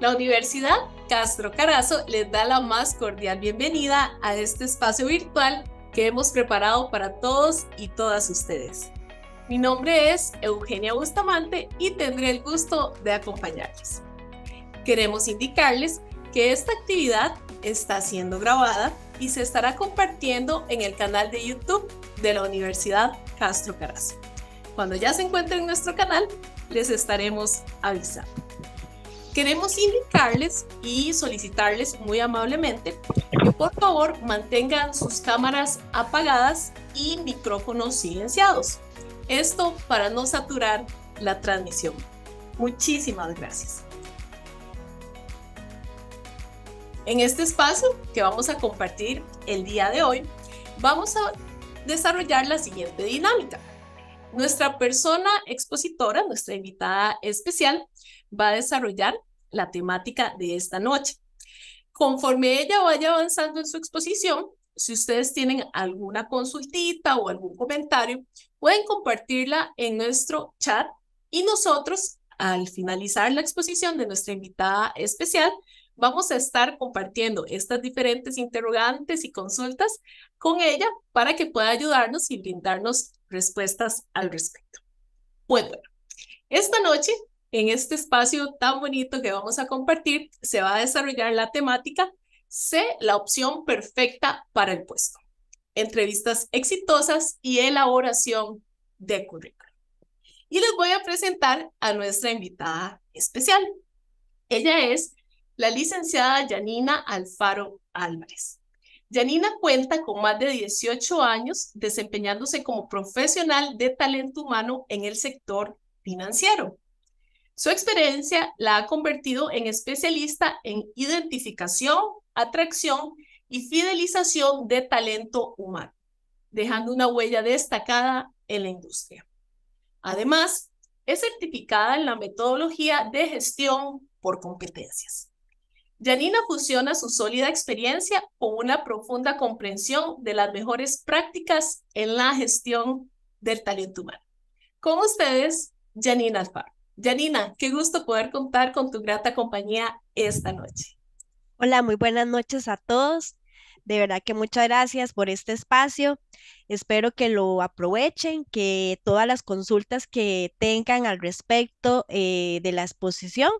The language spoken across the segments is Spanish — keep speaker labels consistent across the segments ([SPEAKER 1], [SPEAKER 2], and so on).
[SPEAKER 1] La Universidad Castro Carazo les da la más cordial bienvenida a este espacio virtual que hemos preparado para todos y todas ustedes. Mi nombre es Eugenia Bustamante y tendré el gusto de acompañarles. Queremos indicarles que esta actividad está siendo grabada y se estará compartiendo en el canal de YouTube de la Universidad Castro Carazo. Cuando ya se encuentre en nuestro canal, les estaremos avisando queremos indicarles y solicitarles muy amablemente que por favor mantengan sus cámaras apagadas y micrófonos silenciados. Esto para no saturar la transmisión. Muchísimas gracias. En este espacio que vamos a compartir el día de hoy, vamos a desarrollar la siguiente dinámica. Nuestra persona expositora, nuestra invitada especial, va a desarrollar la temática de esta noche. Conforme ella vaya avanzando en su exposición, si ustedes tienen alguna consultita o algún comentario, pueden compartirla en nuestro chat y nosotros, al finalizar la exposición de nuestra invitada especial, vamos a estar compartiendo estas diferentes interrogantes y consultas con ella para que pueda ayudarnos y brindarnos respuestas al respecto. bueno, esta noche en este espacio tan bonito que vamos a compartir, se va a desarrollar la temática Sé la opción perfecta para el puesto, entrevistas exitosas y elaboración de currículum. Y les voy a presentar a nuestra invitada especial. Ella es la licenciada Janina Alfaro Álvarez. Janina cuenta con más de 18 años desempeñándose como profesional de talento humano en el sector financiero. Su experiencia la ha convertido en especialista en identificación, atracción y fidelización de talento humano, dejando una huella destacada en la industria. Además, es certificada en la metodología de gestión por competencias. Janina fusiona su sólida experiencia con una profunda comprensión de las mejores prácticas en la gestión del talento humano. Con ustedes, Janina Alfaro. Janina, qué gusto poder contar con tu grata compañía esta noche. Hola,
[SPEAKER 2] muy buenas noches a todos. De verdad que muchas gracias por este espacio. Espero que lo aprovechen, que todas las consultas que tengan al respecto eh, de la exposición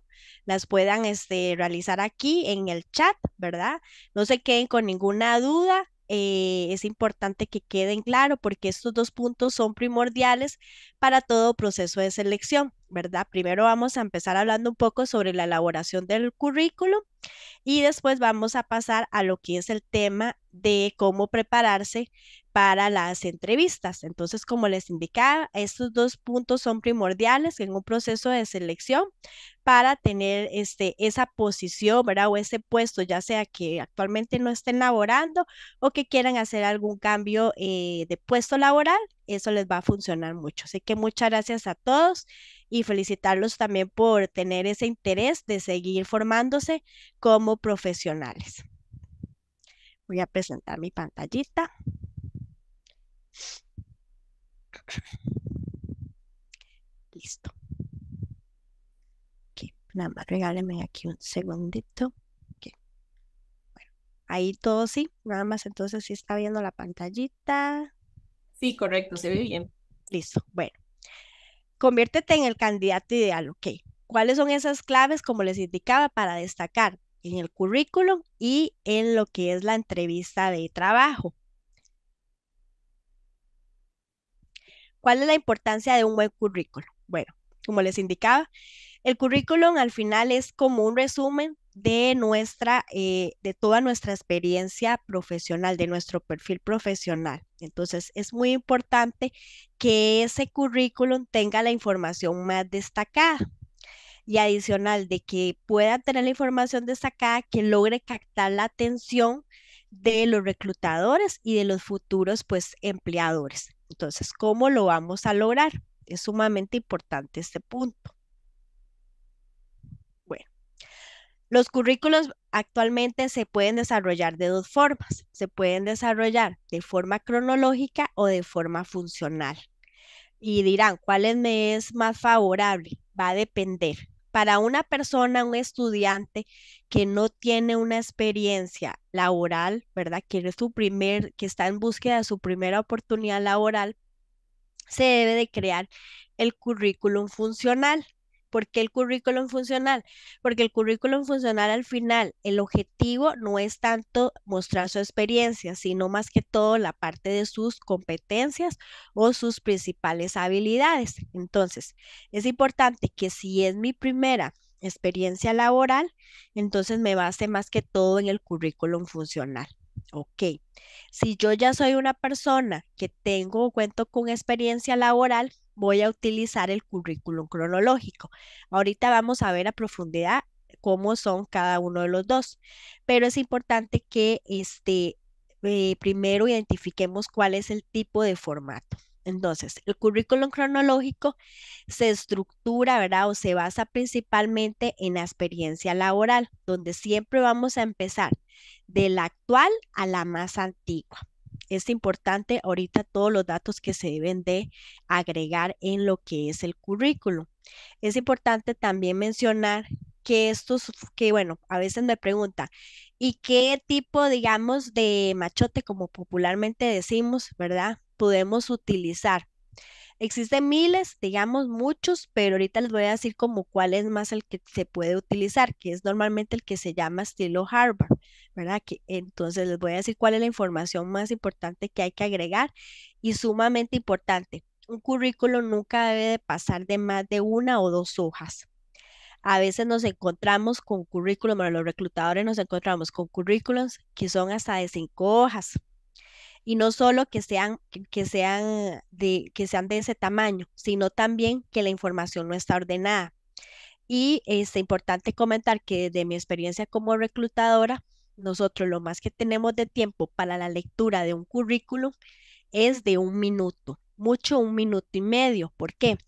[SPEAKER 2] las puedan este, realizar aquí en el chat, ¿verdad? No se queden con ninguna duda. Eh, es importante que queden claro porque estos dos puntos son primordiales para todo proceso de selección. ¿verdad? Primero vamos a empezar hablando un poco sobre la elaboración del currículo y después vamos a pasar a lo que es el tema de cómo prepararse para las entrevistas. Entonces, como les indicaba, estos dos puntos son primordiales en un proceso de selección para tener este, esa posición, ¿verdad? O ese puesto, ya sea que actualmente no estén laborando o que quieran hacer algún cambio eh, de puesto laboral, eso les va a funcionar mucho. Así que muchas gracias a todos y felicitarlos también por tener ese interés de seguir formándose como profesionales. Voy a presentar mi pantallita. Listo. Nada más regálenme aquí un segundito. Bueno, ahí todo sí. Nada más entonces sí está viendo la pantallita.
[SPEAKER 1] Sí, correcto, se ve bien.
[SPEAKER 2] Listo. Bueno. Conviértete en el candidato ideal, ok. ¿Cuáles son esas claves, como les indicaba, para destacar en el currículum y en lo que es la entrevista de trabajo? ¿Cuál es la importancia de un buen currículum? Bueno, como les indicaba, el currículum al final es como un resumen de nuestra, eh, de toda nuestra experiencia profesional, de nuestro perfil profesional. Entonces, es muy importante que ese currículum tenga la información más destacada y adicional de que pueda tener la información destacada que logre captar la atención de los reclutadores y de los futuros pues empleadores. Entonces, ¿cómo lo vamos a lograr? Es sumamente importante este punto. Los currículos actualmente se pueden desarrollar de dos formas. Se pueden desarrollar de forma cronológica o de forma funcional. Y dirán, ¿cuál me es más favorable? Va a depender. Para una persona, un estudiante que no tiene una experiencia laboral, ¿verdad? Que su primer, que está en búsqueda de su primera oportunidad laboral, se debe de crear el currículum funcional. ¿Por qué el currículum funcional? Porque el currículum funcional al final, el objetivo no es tanto mostrar su experiencia, sino más que todo la parte de sus competencias o sus principales habilidades. Entonces, es importante que si es mi primera experiencia laboral, entonces me base más que todo en el currículum funcional. Ok, si yo ya soy una persona que tengo o cuento con experiencia laboral, voy a utilizar el currículum cronológico. Ahorita vamos a ver a profundidad cómo son cada uno de los dos, pero es importante que este, eh, primero identifiquemos cuál es el tipo de formato. Entonces, el currículum cronológico se estructura, ¿verdad? O se basa principalmente en la experiencia laboral, donde siempre vamos a empezar de la actual a la más antigua. Es importante ahorita todos los datos que se deben de agregar en lo que es el currículum. Es importante también mencionar que estos, que bueno, a veces me preguntan, ¿y qué tipo, digamos, de machote, como popularmente decimos, verdad, podemos utilizar? Existen miles, digamos muchos, pero ahorita les voy a decir como cuál es más el que se puede utilizar, que es normalmente el que se llama estilo Harvard, ¿verdad? Que, entonces les voy a decir cuál es la información más importante que hay que agregar y sumamente importante. Un currículo nunca debe de pasar de más de una o dos hojas. A veces nos encontramos con currículum, bueno, los reclutadores nos encontramos con currículums que son hasta de cinco hojas, y no solo que sean, que sean, de, que sean de ese tamaño, sino también que la información no está ordenada. Y es este, importante comentar que de mi experiencia como reclutadora, nosotros lo más que tenemos de tiempo para la lectura de un currículum es de un minuto, mucho un minuto y medio. ¿Por qué?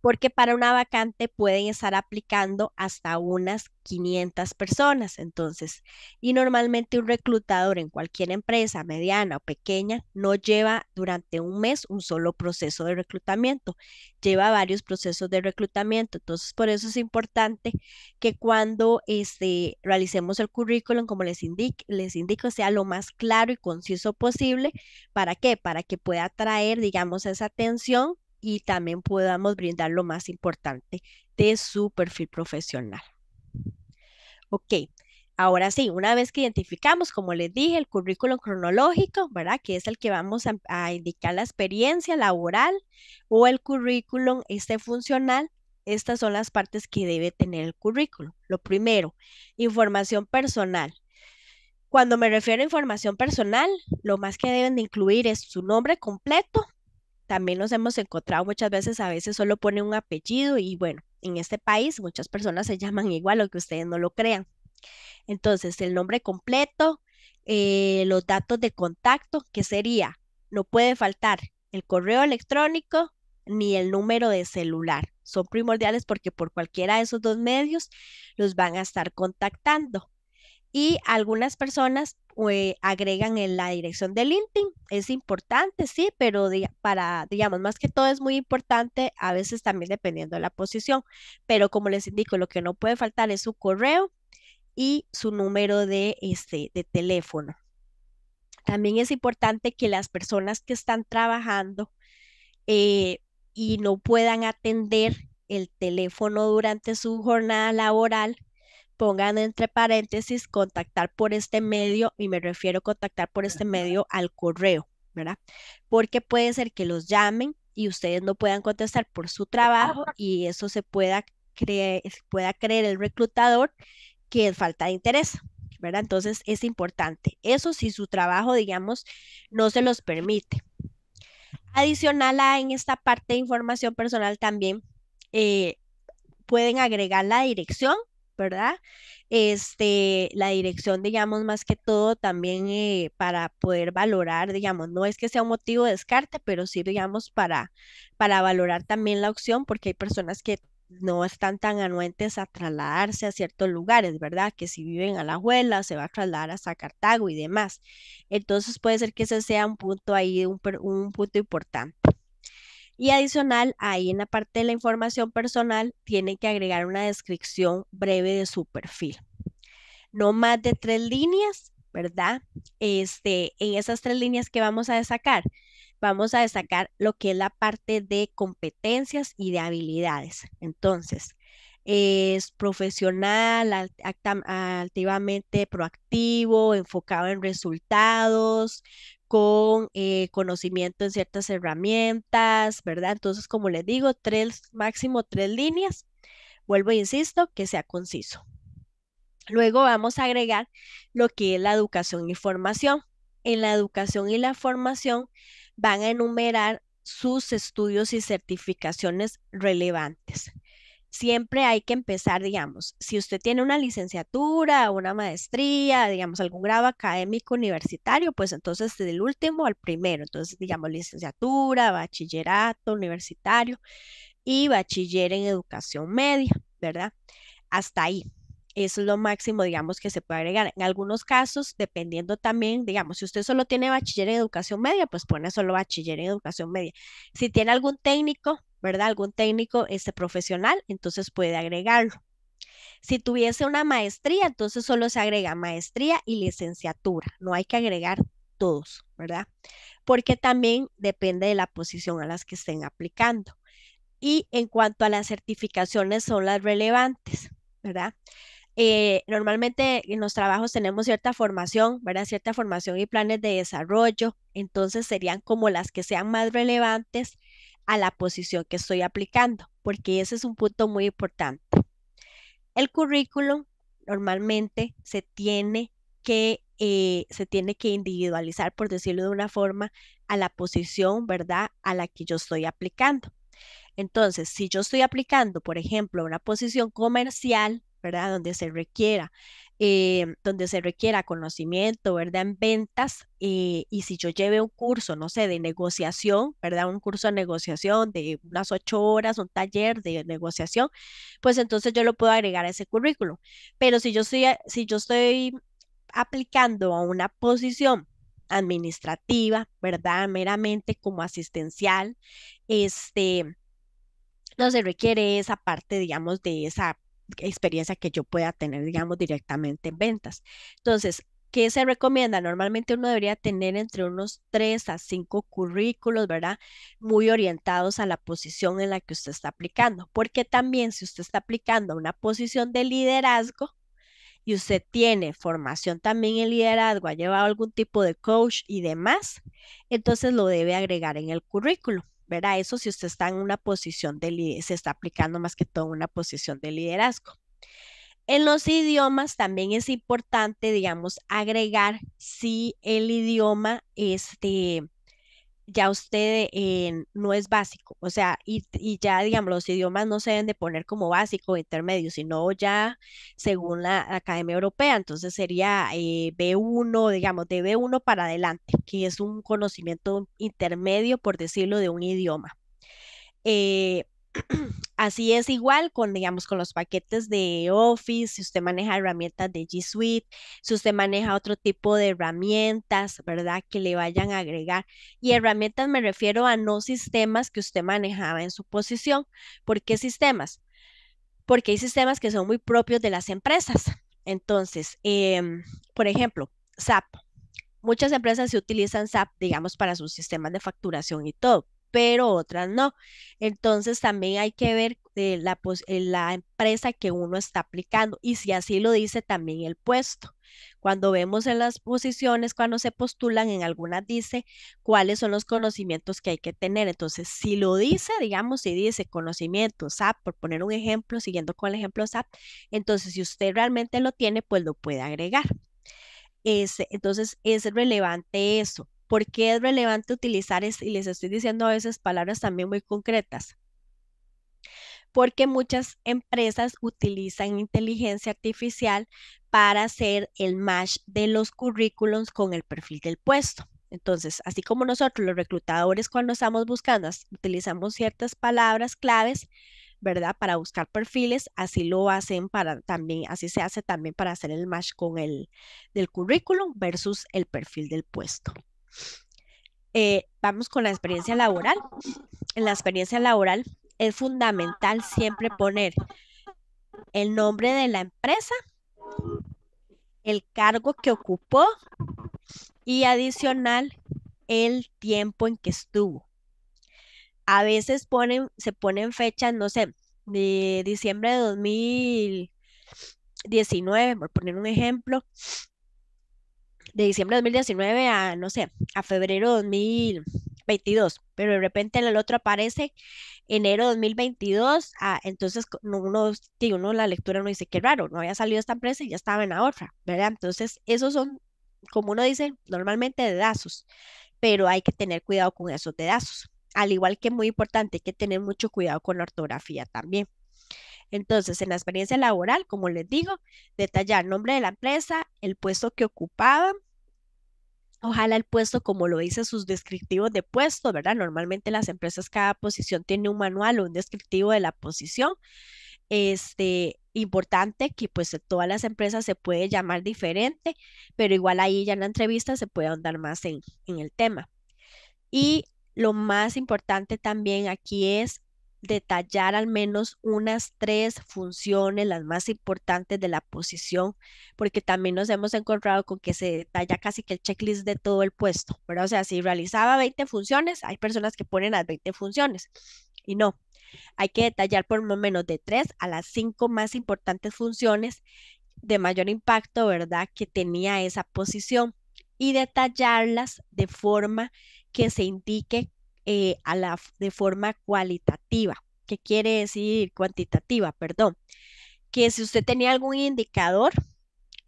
[SPEAKER 2] porque para una vacante pueden estar aplicando hasta unas 500 personas. Entonces, y normalmente un reclutador en cualquier empresa mediana o pequeña no lleva durante un mes un solo proceso de reclutamiento, lleva varios procesos de reclutamiento. Entonces, por eso es importante que cuando este, realicemos el currículum, como les, indique, les indico, sea lo más claro y conciso posible. ¿Para qué? Para que pueda atraer, digamos, esa atención y también podamos brindar lo más importante de su perfil profesional. Ok, ahora sí, una vez que identificamos, como les dije, el currículum cronológico, ¿verdad? Que es el que vamos a, indicar la experiencia laboral o el currículum este funcional. Estas son las partes que debe tener el currículum. Lo primero, información personal. Cuando me refiero a información personal, lo más que deben de incluir es su nombre completo, también nos hemos encontrado muchas veces, a veces solo pone un apellido y bueno, en este país muchas personas se llaman igual, que ustedes no lo crean. Entonces, el nombre completo, eh, los datos de contacto, que sería, no puede faltar el correo electrónico ni el número de celular. Son primordiales porque por cualquiera de esos dos medios los van a estar contactando. Y algunas personas eh, agregan en la dirección de LinkedIn. Es importante, sí, pero para, digamos, más que todo es muy importante, a veces también dependiendo de la posición. Pero como les indico, lo que no puede faltar es su correo y su número de, este, de teléfono. También es importante que las personas que están trabajando eh, y no puedan atender el teléfono durante su jornada laboral, pongan entre paréntesis contactar por este medio y me refiero a contactar por este medio al correo, ¿verdad? Porque puede ser que los llamen y ustedes no puedan contestar por su trabajo y eso se pueda, creer, pueda creer el reclutador que es falta de interés, ¿verdad? Entonces es importante. Eso si su trabajo, digamos, no se los permite. Adicional a en esta parte de información personal también eh, pueden agregar la dirección ¿verdad? Este, la dirección, digamos, más que todo también eh, para poder valorar, digamos, no es que sea un motivo de descarte, pero sí, digamos, para, para valorar también la opción, porque hay personas que no están tan anuentes a trasladarse a ciertos lugares, ¿verdad? Que si viven a la abuela, se va a trasladar hasta Cartago y demás. Entonces puede ser que ese sea un punto ahí, un punto importante. Y adicional, ahí en la parte de la información personal, tienen que agregar una descripción breve de su perfil. No más de tres líneas, ¿verdad? Este, en esas tres líneas que vamos a destacar, vamos a destacar lo que es la parte de competencias y de habilidades. Entonces, es profesional, activamente proactivo, enfocado en resultados, con eh, conocimiento en ciertas herramientas, ¿verdad? Entonces, como les digo, tres, máximo tres líneas. Vuelvo e insisto, que sea conciso. Luego vamos a agregar lo que es la educación y formación. En la educación y la formación van a enumerar sus estudios y certificaciones relevantes siempre hay que empezar, digamos, si usted tiene una licenciatura, una maestría, digamos, algún grado académico universitario, pues entonces del último al primero, entonces digamos licenciatura, bachillerato universitario y bachiller en educación media, ¿verdad? Hasta ahí. Eso es lo máximo, digamos, que se puede agregar. En algunos casos, dependiendo también, digamos, si usted solo tiene bachiller en educación media, pues pone solo bachiller en educación media. Si tiene algún técnico, ¿verdad? Algún técnico este, profesional, entonces puede agregarlo. Si tuviese una maestría, entonces solo se agrega maestría y licenciatura, no hay que agregar todos, ¿verdad? Porque también depende de la posición a las que estén aplicando. Y en cuanto a las certificaciones, son las relevantes, ¿verdad? Eh, normalmente en los trabajos tenemos cierta formación, ¿verdad? Cierta formación y planes de desarrollo, entonces serían como las que sean más relevantes a la posición que estoy aplicando, porque ese es un punto muy importante. El currículum normalmente se tiene que, eh, se tiene que individualizar, por decirlo de una forma, a la posición, ¿verdad?, a la que yo estoy aplicando. Entonces, si yo estoy aplicando, por ejemplo, una posición comercial, ¿verdad? Donde se requiera. Eh, donde se requiera conocimiento, ¿verdad? En ventas, eh, y si yo lleve un curso, no sé, de negociación, ¿verdad? Un curso de negociación de unas ocho horas, un taller de negociación, pues entonces yo lo puedo agregar a ese currículum. Pero si yo, si yo estoy aplicando a una posición administrativa, ¿verdad? Meramente como asistencial, este, no se requiere esa parte, digamos, de esa experiencia que yo pueda tener, digamos, directamente en ventas. Entonces, ¿qué se recomienda? Normalmente uno debería tener entre unos tres a cinco currículos, ¿verdad? Muy orientados a la posición en la que usted está aplicando, porque también si usted está aplicando a una posición de liderazgo, y usted tiene formación también en liderazgo, ha llevado algún tipo de coach y demás, entonces lo debe agregar en el currículum a Eso si usted está en una posición de se está aplicando más que todo una posición de liderazgo. En los idiomas también es importante, digamos, agregar si el idioma este, ya usted eh, no es básico, o sea, y, ya, digamos, los idiomas no se deben de poner como básico o intermedio, sino ya según la Academia Europea, entonces sería eh, B1, digamos, de B1 para adelante, que es un conocimiento intermedio, por decirlo, de un idioma. Eh, Así es igual con, digamos, con los paquetes de Office, si usted maneja herramientas de G Suite, si usted maneja otro tipo de herramientas, ¿verdad? Que le vayan a agregar. Y herramientas me refiero a no sistemas que usted manejaba en su posición. ¿Por qué sistemas? Porque hay sistemas que son muy propios de las empresas. Entonces, em, por ejemplo, SAP. Muchas empresas se utilizan SAP, digamos, para sus sistemas de facturación y todo pero otras no. Entonces también hay que ver eh, eh, la, empresa que uno está aplicando y si así lo dice también el puesto. Cuando vemos en las posiciones, cuando se postulan, en algunas dice cuáles son los conocimientos que hay que tener. Entonces, si lo dice, digamos, si dice conocimientos SAP, por poner un ejemplo, siguiendo con el ejemplo SAP, entonces si usted realmente lo tiene, pues lo puede agregar. Ese, entonces, es relevante eso por qué es relevante utilizar, y les estoy diciendo a veces palabras también muy concretas, porque muchas empresas utilizan inteligencia artificial para hacer el match de los currículums con el perfil del puesto. Entonces, así como nosotros los reclutadores cuando estamos buscando, utilizamos ciertas palabras claves, ¿verdad? Para buscar perfiles, así lo hacen para también, así se hace también para hacer el match con el del currículum versus el perfil del puesto. Eh, vamos con la experiencia laboral. En la experiencia laboral es fundamental siempre poner el nombre de la empresa, el cargo que ocupó y adicional el tiempo en que estuvo. A veces se ponen fechas, no sé, de diciembre de 2019, por poner un ejemplo, de diciembre de 2019 a, no sé, a febrero de 2022, pero de repente en el otro aparece enero de 2022, ah, entonces uno, digo, uno la lectura no dice, qué raro, no había salido esta empresa y ya estaba en la otra, ¿verdad? Entonces, esos son, como uno dice, normalmente dedazos, pero hay que tener cuidado con esos dedazos. Al igual que muy importante, hay que tener mucho cuidado con la ortografía también. Entonces, en la experiencia laboral, como les digo, detallar nombre de la empresa, el puesto que ocupaban, Ojalá el puesto, como lo dice sus descriptivos de puesto, ¿verdad? Normalmente las empresas, cada posición tiene un manual o un descriptivo de la posición. Este, importante que pues todas las empresas se puede llamar diferente, pero igual ahí ya en la entrevista se puede ahondar más en, en el tema. Y lo más importante también aquí es detallar al menos unas tres funciones, las más importantes de la posición, porque también nos hemos encontrado con que se detalla casi que el checklist de todo el puesto, ¿verdad? O sea, si realizaba 20 funciones, hay personas que ponen las 20 funciones y no. Hay que detallar por lo menos de tres a las cinco más importantes funciones de mayor impacto, ¿verdad? Que tenía esa posición y detallarlas de forma que se indique eh, a la, de forma cualitativa. ¿Qué quiere decir cuantitativa? Perdón. Que si usted tenía algún indicador,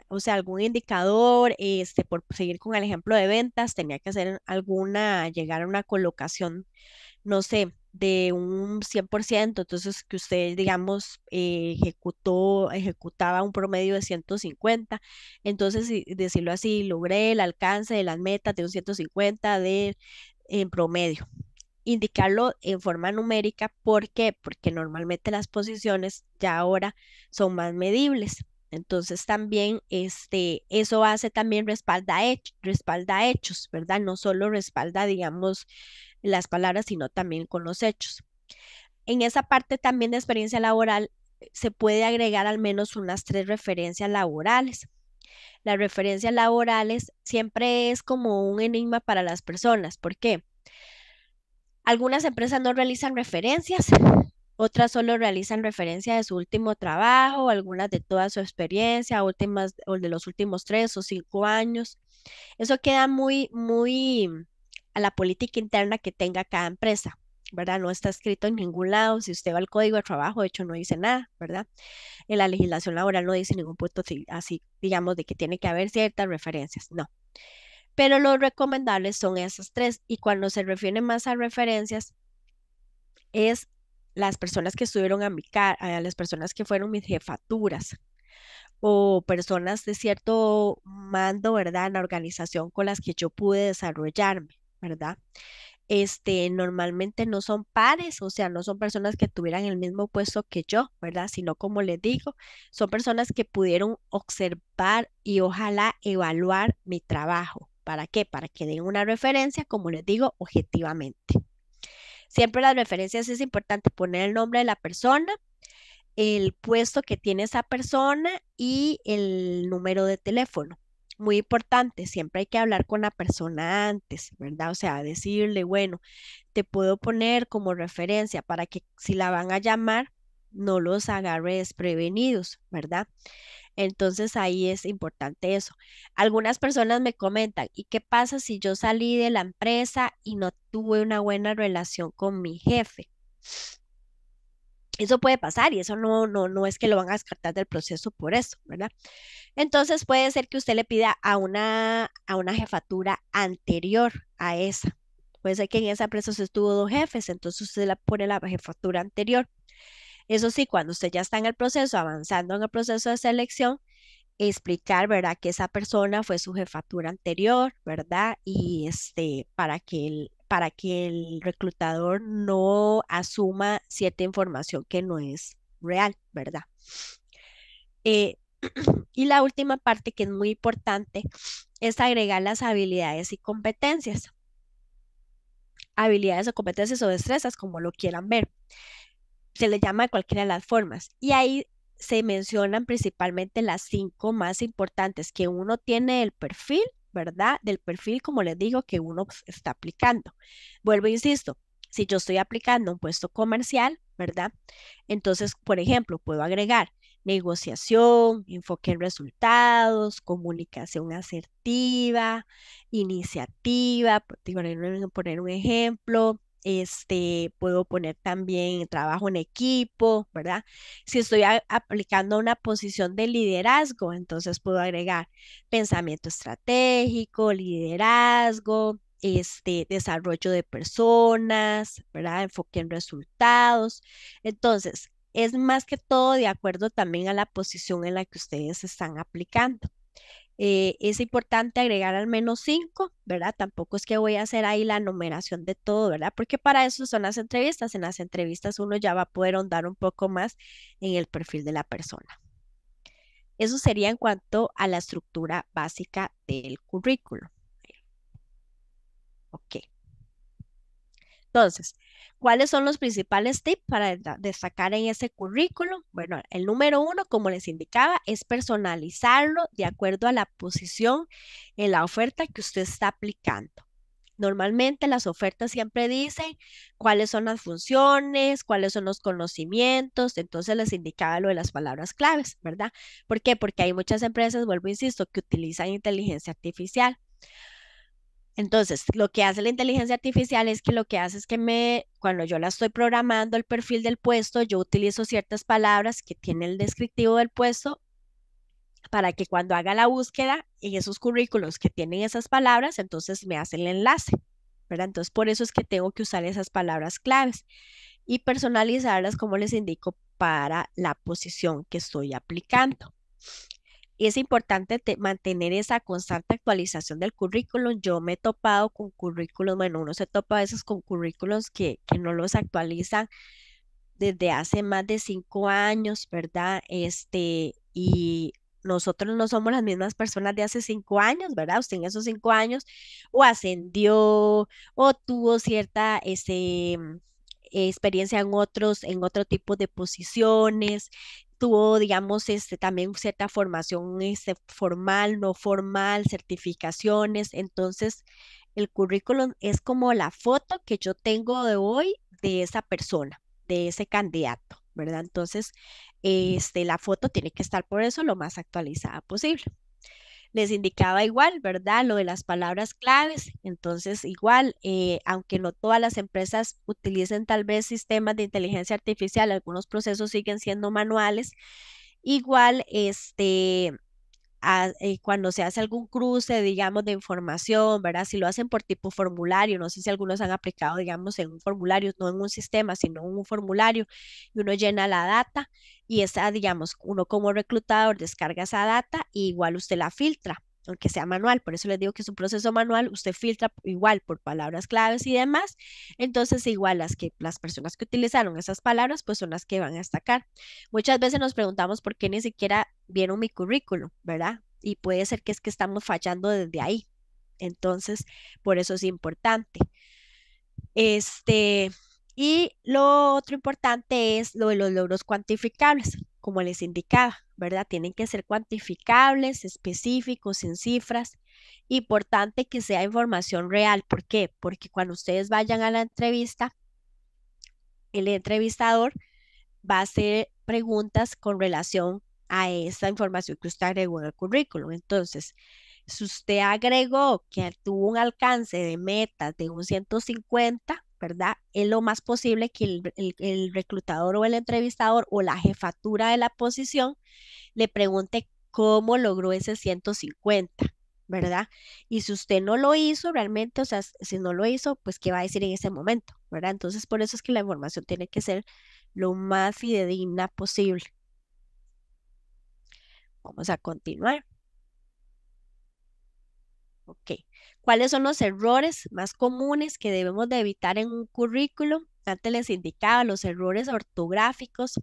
[SPEAKER 2] o sea, algún indicador, este, por seguir con el ejemplo de ventas, tenía que hacer alguna, llegar a una colocación, no sé, de un 100%, entonces que usted, digamos, eh, ejecutó, ejecutaba un promedio de 150, entonces, decirlo así, logré el alcance de las metas de un 150 de, en promedio indicarlo en forma numérica. ¿Por qué? Porque normalmente las posiciones ya ahora son más medibles. Entonces también este, eso hace también respalda, respalda hechos, ¿verdad? No solo respalda, digamos, las palabras, sino también con los hechos. En esa parte también de experiencia laboral se puede agregar al menos unas tres referencias laborales. Las referencias laborales siempre es como un enigma para las personas. ¿Por qué? Algunas empresas no realizan referencias, otras solo realizan referencia de su último trabajo, algunas de toda su experiencia, últimas o de los últimos tres o cinco años. Eso queda muy, muy a la política interna que tenga cada empresa, ¿verdad? No está escrito en ningún lado. Si usted va al código de trabajo, de hecho, no dice nada, ¿verdad? En la legislación laboral no dice ningún punto así, digamos, de que tiene que haber ciertas referencias. No pero lo recomendables son esas tres. Y cuando se refieren más a referencias, es las personas que estuvieron a mi a las personas que fueron mis jefaturas o personas de cierto mando, ¿verdad? En la organización con las que yo pude desarrollarme, ¿verdad? Este, normalmente no son pares, o sea, no son personas que tuvieran el mismo puesto que yo, ¿verdad? Sino como les digo, son personas que pudieron observar y ojalá evaluar mi trabajo, ¿Para qué? Para que den una referencia, como les digo, objetivamente. Siempre las referencias es importante poner el nombre de la persona, el puesto que tiene esa persona y el número de teléfono. Muy importante, siempre hay que hablar con la persona antes, ¿verdad? O sea, decirle, bueno, te puedo poner como referencia para que si la van a llamar, no los agarres prevenidos, ¿verdad? Entonces ahí es importante eso. Algunas personas me comentan, ¿y qué pasa si yo salí de la empresa y no tuve una buena relación con mi jefe? Eso puede pasar y eso no, no, no es que lo van a descartar del proceso por eso, ¿verdad? Entonces puede ser que usted le pida a una, a una jefatura anterior a esa. Puede ser que en esa empresa se estuvo dos jefes, entonces usted la pone la jefatura anterior. Eso sí, cuando usted ya está en el proceso, avanzando en el proceso de selección, explicar, ¿verdad? Que esa persona fue su jefatura anterior, ¿verdad? Y este, para que el, para que el reclutador no asuma cierta información que no es real, ¿verdad? Eh, y la última parte que es muy importante es agregar las habilidades y competencias. Habilidades o competencias o destrezas, como lo quieran ver se le llama cualquiera de las formas. Y ahí se mencionan principalmente las cinco más importantes que uno tiene el perfil, ¿verdad? Del perfil, como les digo, que uno pues, está aplicando. Vuelvo, insisto, si yo estoy aplicando un puesto comercial, ¿verdad? Entonces, por ejemplo, puedo agregar negociación, enfoque en resultados, comunicación asertiva, iniciativa, digo, poner un ejemplo, este, puedo poner también trabajo en equipo, ¿verdad? Si estoy aplicando una posición de liderazgo, entonces puedo agregar pensamiento estratégico, liderazgo, este, desarrollo de personas, ¿verdad? Enfoque en resultados. Entonces, es más que todo de acuerdo también a la posición en la que ustedes están aplicando. Eh, es importante agregar al menos cinco, ¿verdad? Tampoco es que voy a hacer ahí la numeración de todo, ¿verdad? Porque para eso son las entrevistas. En las entrevistas uno ya va a poder ahondar un poco más en el perfil de la persona. Eso sería en cuanto a la estructura básica del currículo. Ok. Entonces, ¿Cuáles son los principales tips para destacar en ese currículum? Bueno, el número uno, como les indicaba, es personalizarlo de acuerdo a la posición en la oferta que usted está aplicando. Normalmente las ofertas siempre dicen cuáles son las funciones, cuáles son los conocimientos, entonces les indicaba lo de las palabras claves, ¿verdad? ¿Por qué? Porque hay muchas empresas, vuelvo, insisto, que utilizan inteligencia artificial. Entonces, lo que hace la inteligencia artificial es que lo que hace es que me, cuando yo la estoy programando el perfil del puesto, yo utilizo ciertas palabras que tiene el descriptivo del puesto para que cuando haga la búsqueda en esos currículos que tienen esas palabras, entonces me hace el enlace, ¿verdad? Entonces, por eso es que tengo que usar esas palabras claves y personalizarlas como les indico para la posición que estoy aplicando es importante mantener esa constante actualización del currículum. Yo me he topado con currículos bueno, uno se topa a veces con currículos que, no los actualizan desde hace más de cinco años, ¿verdad? Este, y nosotros no somos las mismas personas de hace cinco años, ¿verdad? Usted en esos cinco años o ascendió o tuvo cierta este, mm, experiencia en otros, en otro tipo de posiciones, tuvo, digamos, este, también cierta formación este, formal, no formal, certificaciones. Entonces, el currículum es como la foto que yo tengo de hoy de esa persona, de ese candidato, ¿verdad? Entonces, este, la foto tiene que estar por eso lo más actualizada posible les indicaba igual, ¿verdad? Lo de las palabras claves. Entonces, igual, eh, aunque no todas las empresas utilicen tal vez sistemas de inteligencia artificial, algunos procesos siguen siendo manuales. Igual, este, eh, cuando se hace algún cruce, digamos, de información, ¿verdad? Si lo hacen por tipo formulario, no sé si algunos han aplicado, digamos, en un formulario, no en un sistema, sino en un formulario, y uno llena la data y esa, digamos, uno como reclutador descarga esa data y igual usted la filtra aunque sea manual, por eso les digo que es un proceso manual, usted filtra igual por palabras claves y demás, entonces igual las que las personas que utilizaron esas palabras pues son las que van a destacar. Muchas veces nos preguntamos por qué ni siquiera vieron mi currículum, ¿verdad? Y puede ser que es que estamos fallando desde ahí. Entonces, por eso es importante. Este, y lo otro importante es lo de los logros cuantificables, como les indicaba. ¿verdad? Tienen que ser cuantificables, específicos, en cifras. Importante que sea información real. ¿Por qué? Porque cuando ustedes vayan a la entrevista, el entrevistador va a hacer preguntas con relación a esa información que usted agregó en el currículum. Entonces, si usted agregó que tuvo un alcance de metas de un 150, ¿verdad? Es lo más posible que el, reclutador o el entrevistador o la jefatura de la posición le pregunte cómo logró ese 150, ¿verdad? Y si usted no lo hizo realmente, o sea, si no lo hizo, pues qué va a decir en ese momento, ¿verdad? Entonces, por eso es que la información tiene que ser lo más fidedigna posible. Vamos a continuar. Ok, cuáles son los errores más comunes que debemos de evitar en un currículum. Antes les indicaba los errores ortográficos.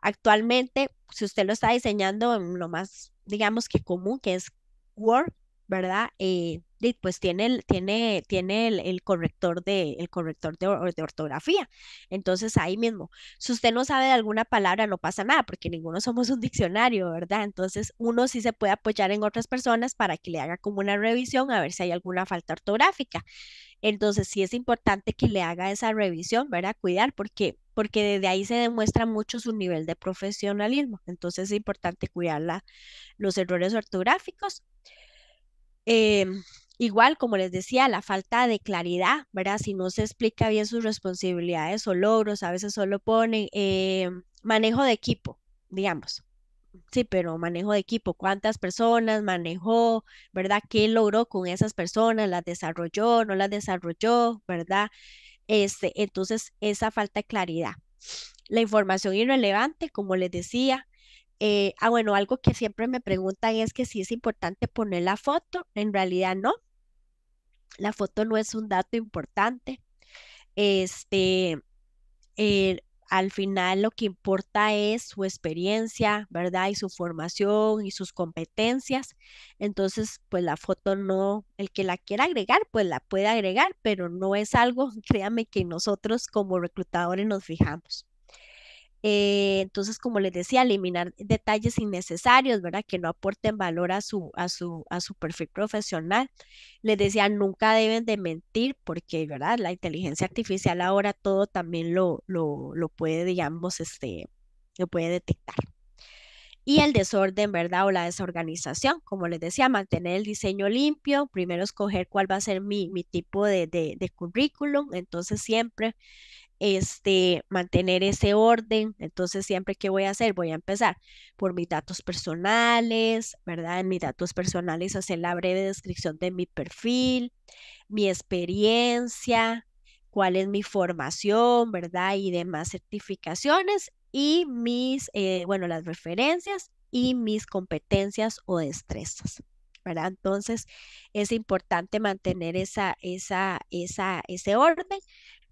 [SPEAKER 2] Actualmente, si usted lo está diseñando en lo más, digamos que común, que es Word, ¿verdad? Eh, pues tiene el, tiene, tiene el, corrector, de, el de, ortografía. Entonces ahí mismo, si usted no sabe de alguna palabra, no pasa nada, porque ninguno somos un diccionario, ¿verdad? Entonces uno sí se puede apoyar en otras personas para que le haga como una revisión a ver si hay alguna falta ortográfica. Entonces sí es importante que le haga esa revisión, ¿verdad? Cuidar, porque porque desde ahí se demuestra mucho su nivel de profesionalismo. Entonces es importante cuidar los errores ortográficos Em, igual, como les decía, la falta de claridad, ¿verdad? Si no se explica bien sus responsabilidades o logros, a veces solo ponen em, manejo de equipo, digamos. Sí, pero manejo de equipo, cuántas personas manejó, ¿verdad? ¿Qué logró con esas personas? ¿Las desarrolló? ¿No las desarrolló? ¿Verdad? Este, entonces, esa falta de claridad. La información irrelevante, como les decía, eh, ah, bueno, algo que siempre me preguntan es que si es importante poner la foto. En realidad no. La foto no es un dato importante. Este, al final lo que importa es su experiencia, ¿verdad? Y su formación y sus competencias. Entonces, pues la foto no, el que la quiera agregar, pues la puede agregar, pero no es algo, créame, que nosotros como reclutadores nos fijamos. Eh, entonces, como les decía, eliminar detalles innecesarios, ¿verdad? Que no aporten valor a su, a su, a su perfil profesional. Les decía, nunca deben de mentir porque, ¿verdad? La inteligencia artificial ahora todo también lo, lo, puede, digamos, este, lo puede detectar y el desorden, ¿verdad? O la desorganización. Como les decía, mantener el diseño limpio, primero escoger cuál va a ser mi, mi tipo de, de, de currículum, entonces siempre este, mantener ese orden. Entonces, siempre que voy a hacer, voy a empezar por mis datos personales, ¿verdad? En mis datos personales hacer la breve descripción de mi perfil, mi experiencia, cuál es mi formación, ¿verdad? Y demás certificaciones y mis, eh, bueno, las referencias y mis competencias o destrezas. ¿verdad? Entonces es importante mantener esa, esa, esa, ese orden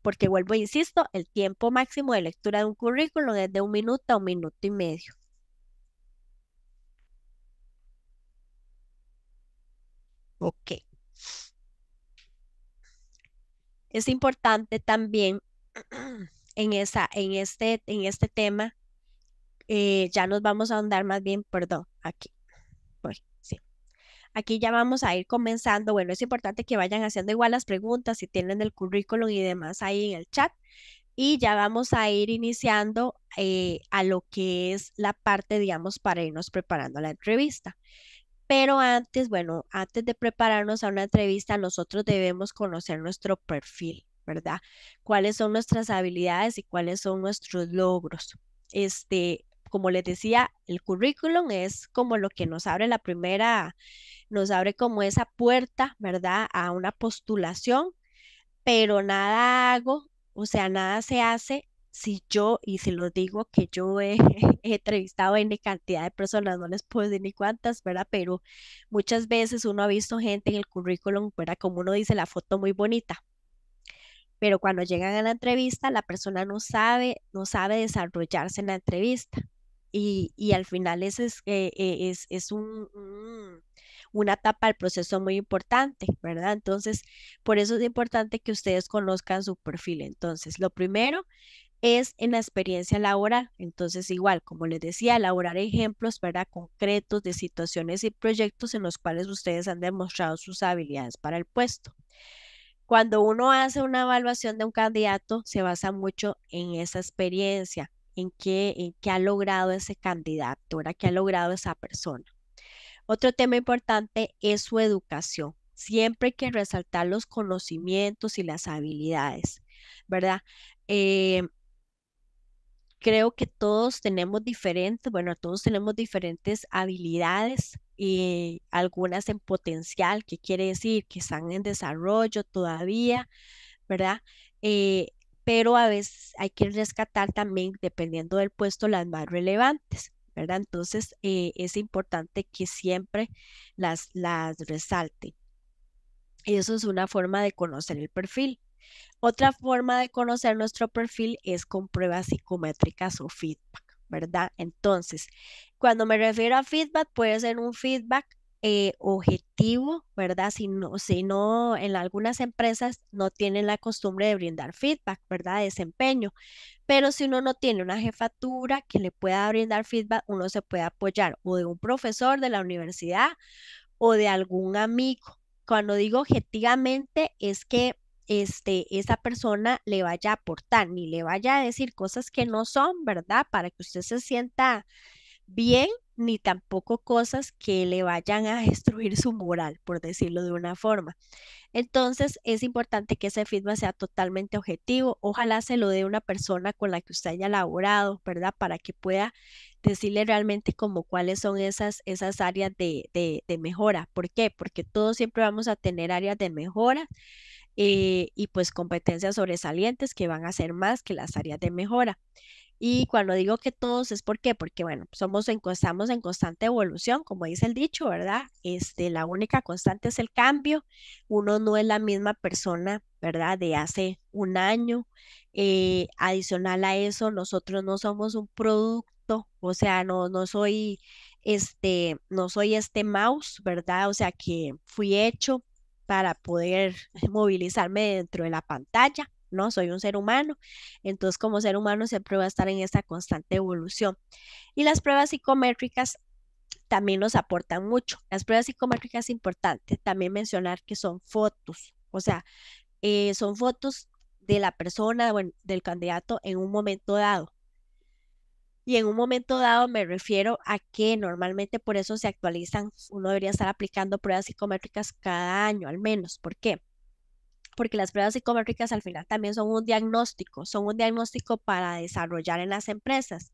[SPEAKER 2] porque vuelvo e insisto, el tiempo máximo de lectura de un currículum es de un minuto a un minuto y medio. Ok. Es importante también en, esa, en, este, en este tema, eh, ya nos vamos a ahondar más bien, perdón, aquí. Voy. Aquí ya vamos a ir comenzando. Bueno, es importante que vayan haciendo igual las preguntas si tienen el currículum y demás ahí en el chat. Y ya vamos a ir iniciando eh, a lo que es la parte, digamos, para irnos preparando la entrevista. Pero antes, bueno, antes de prepararnos a una entrevista, nosotros debemos conocer nuestro perfil, ¿verdad? ¿Cuáles son nuestras habilidades y cuáles son nuestros logros? Este, como les decía, el currículum es como lo que nos abre la primera, nos abre como esa puerta, ¿verdad? A una postulación, pero nada hago, o sea, nada se hace si yo, y si lo digo que yo he, entrevistado a una cantidad de personas, no les puedo decir ni cuántas, ¿verdad? Pero muchas veces uno ha visto gente en el currículum, ¿verdad? Como uno dice, la foto muy bonita. Pero cuando llegan a la entrevista, la persona no sabe, no sabe desarrollarse en la entrevista y, al final e, es, es, una etapa del proceso muy importante, ¿verdad? Entonces, por eso es importante que ustedes conozcan su perfil. Entonces, lo primero es en la experiencia laboral. Entonces, igual, como les decía, elaborar ejemplos, ¿verdad? Concretos de situaciones y proyectos en los cuales ustedes han demostrado sus habilidades para el puesto. Cuando uno hace una evaluación de un candidato, se basa mucho en esa experiencia, en qué, ha logrado ese candidato, ¿verdad? ¿Qué ha logrado esa persona? Otro tema importante es su educación. Siempre hay que resaltar los conocimientos y las habilidades, ¿verdad? Eh, creo que todos tenemos diferentes, bueno, todos tenemos diferentes habilidades y algunas en potencial, que quiere decir que están en desarrollo todavía, ¿verdad? Eh, pero a veces hay que rescatar también, dependiendo del puesto, las más relevantes, ¿verdad? Entonces, eh, es importante que siempre las, las resalte. Eso es una forma de conocer el perfil. Otra forma de conocer nuestro perfil es con pruebas psicométricas o feedback, ¿verdad? Entonces, cuando me refiero a feedback, puede ser un feedback eh, objetivo, ¿verdad? Si no, si no, en algunas empresas no tienen la costumbre de brindar feedback, ¿verdad? desempeño. Pero si uno no tiene una jefatura que le pueda brindar feedback, uno se puede apoyar o de un profesor de la universidad o de algún amigo. Cuando digo objetivamente es que este, esa persona le vaya a aportar ni le vaya a decir cosas que no son, ¿verdad? Para que usted se sienta bien ni tampoco cosas que le vayan a destruir su moral, por decirlo de una forma. Entonces, es importante que ese feedback sea totalmente objetivo. Ojalá se lo dé una persona con la que usted haya laborado, ¿verdad? Para que pueda decirle realmente como cuáles son esas, esas áreas de, de, mejora. ¿Por qué? Porque todos siempre vamos a tener áreas de mejora. Eh, y pues competencias sobresalientes que van a ser más que las áreas de mejora. Y cuando digo que todos es por porque bueno, somos estamos en constante evolución, como dice el dicho, ¿verdad? Este, la única constante es el cambio. Uno no es la misma persona, ¿verdad? De hace un año. Eh, adicional a eso, nosotros no somos un producto, o sea, no, no soy este, no soy este mouse, ¿verdad? O sea, que fui hecho para poder movilizarme dentro de la pantalla no, soy un ser humano. Entonces, como ser humano, siempre prueba a estar en esta constante evolución. Y las pruebas psicométricas también nos aportan mucho. Las pruebas psicométricas es importante también mencionar que son fotos, o sea, eh, son fotos de la persona, bueno, del candidato en un momento dado. Y en un momento dado me refiero a que normalmente por eso se actualizan, uno debería estar aplicando pruebas psicométricas cada año al menos. ¿Por qué? porque las pruebas psicométricas al final también son un diagnóstico, son un diagnóstico para desarrollar en las empresas